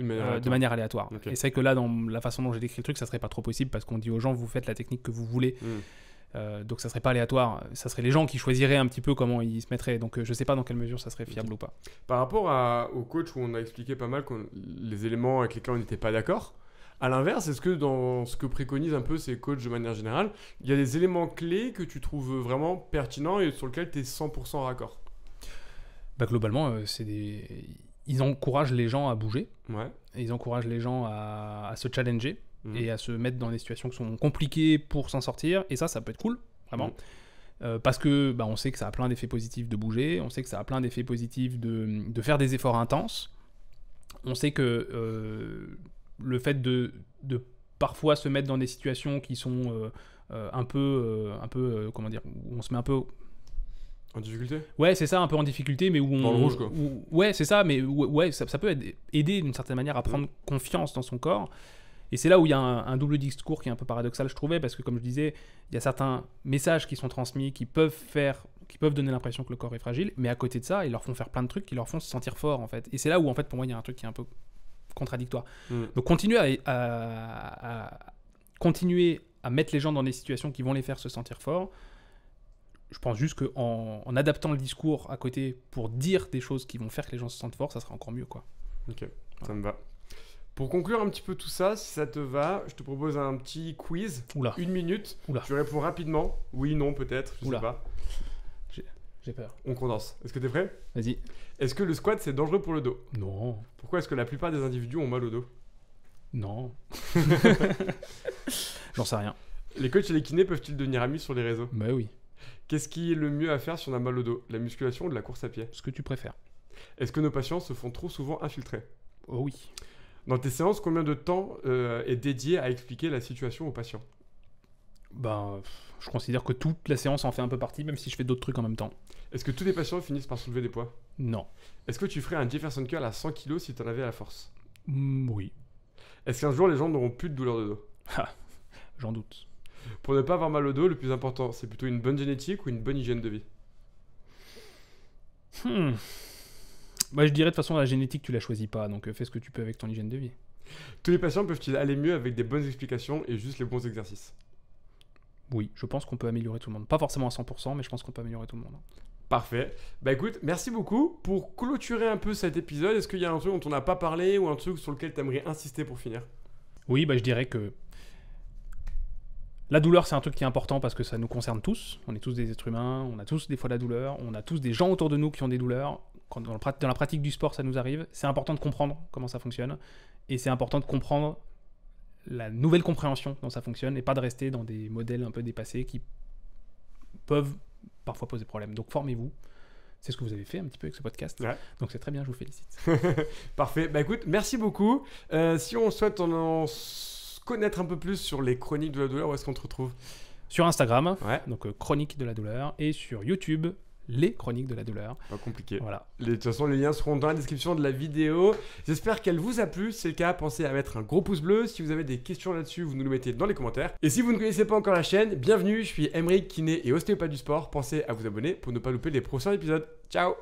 euh, de manière aléatoire. Et c'est que là, dans la façon dont j'ai décrit le truc, ça serait pas trop possible parce qu'on dit aux gens, vous faites la technique que vous voulez. Hmm. Euh, donc ça serait pas aléatoire, ça serait les gens qui choisiraient un petit peu comment ils se mettraient. Donc je euh, je sais pas dans quelle mesure ça serait fiable ou pas. Par rapport à, au coach où on a expliqué pas mal les éléments avec lesquels on n'était pas d'accord, à l'inverse, est-ce que dans ce que préconisent un peu ces coachs de manière générale, il y a des éléments clés que tu trouves vraiment pertinents et sur lesquels tu es 100% raccord bah globalement, c'est des ils encouragent les gens à bouger. Ouais. ils encouragent les gens à, se challenger mm. et à se mettre dans des situations qui sont compliquées pour s'en sortir. Et ça, ça peut être cool, vraiment. Mm. Euh, parce que bah, on sait que ça a plein d'effets positifs de bouger, on sait que ça a plein d'effets positifs de, faire des efforts intenses, on sait que euh, le fait de, de, parfois se mettre dans des situations qui sont euh, un peu, un peu comment dire, on se met un peu en difficulté Ouais, c'est ça, un peu en difficulté, mais où on. Dans le rouge, quoi. ouais, c'est ça, mais ouais, ça, peut aider, d'une certaine manière à prendre confiance dans son corps. Et c'est là où il y a un, double discours qui est un peu paradoxal, je trouvais, parce que comme je disais, il y a certains messages qui sont transmis qui peuvent faire, qui peuvent donner l'impression que le corps est fragile, mais à côté de ça, ils leur font faire plein de trucs qui leur font se sentir fort, en fait. Et c'est là où, en fait, pour moi, il y a un truc qui est un peu contradictoire. Mm. Donc continuer à, à, continuer à mettre les gens dans des situations qui vont les faire se sentir forts je pense juste qu'en en, adaptant le discours à côté pour dire des choses qui vont faire que les gens se sentent forts, ça sera encore mieux. Quoi. Ok, ça me va. Pour conclure un petit peu tout ça, si ça te va, je te propose un petit quiz. Oula. Une minute. Oula. Tu réponds rapidement. Oui, non, peut-être. Je Oula. sais pas. J'ai peur. On condense. Est-ce que t'es prêt Vas-y. Est-ce que le squat c'est dangereux pour le dos Non. Pourquoi est-ce que la plupart des individus ont mal au dos Non. J'en sais rien. Les coachs et les kinés peuvent-ils devenir amis sur les réseaux Bah oui. Qu'est-ce qui est le mieux à faire si on a mal au dos La musculation ou de la course à pied Ce que tu préfères. Est-ce que nos patients se font trop souvent infiltrer oh oui. Dans tes séances, combien de temps euh, est dédié à expliquer la situation aux patients ben, je considère que toute la séance en fait un peu partie, même si je fais d'autres trucs en même temps. Est-ce que tous les patients finissent par soulever des poids Non. Est-ce que tu ferais un Jefferson Curl à 100 kg si tu en avais la force mmh, Oui. Est-ce qu'un jour les gens n'auront plus de douleur de dos ah, J'en doute. Pour ne pas avoir mal au dos, le plus important, c'est plutôt une bonne génétique ou une bonne hygiène de vie hmm. je dirais de toute façon, la génétique, tu la choisis pas, donc euh, fais ce que tu peux avec ton hygiène de vie. Tous les patients peuvent-ils aller mieux avec des bonnes explications et juste les bons exercices Oui, je pense qu'on peut améliorer tout le monde. Pas forcément à 100%, mais je pense qu'on peut améliorer tout le monde. Hein. Parfait. Bah écoute, merci beaucoup. Pour clôturer un peu cet épisode, est-ce qu'il y a un truc dont on n'a pas parlé ou un truc sur lequel tu aimerais insister pour finir Oui, bah je dirais que la douleur, c'est un truc qui est important parce que ça nous concerne tous. On est tous des êtres humains, on a tous des fois la douleur, on a tous des gens autour de nous qui ont des douleurs. Quand dans, la pratique du sport, ça nous arrive. C'est important de comprendre comment ça fonctionne. Et c'est important de comprendre la nouvelle compréhension dont ça fonctionne et pas de rester dans des modèles un peu dépassés qui peuvent parfois poser problème. Donc formez-vous. C'est ce que vous avez fait un petit peu avec ce podcast. Donc c'est très bien, je vous félicite. Parfait. Bah écoute, merci beaucoup. Euh, si on souhaite, en connaître un peu plus sur les chroniques de la douleur, où est-ce qu'on te retrouve Sur Instagram, donc euh, Chroniques de la douleur, et sur YouTube, les chroniques de la douleur. Pas compliqué. Voilà. de toute façon, les liens seront dans la description de la vidéo. J'espère qu'elle vous a plu. Si c'est le cas, pensez à mettre un gros pouce bleu. Si vous avez des questions là-dessus, vous nous le mettez dans les commentaires. Et si vous ne connaissez pas encore la chaîne, bienvenue. Je suis Emeric, kiné et ostéopathe du sport. Pensez à vous abonner pour ne pas louper les prochains épisodes. Ciao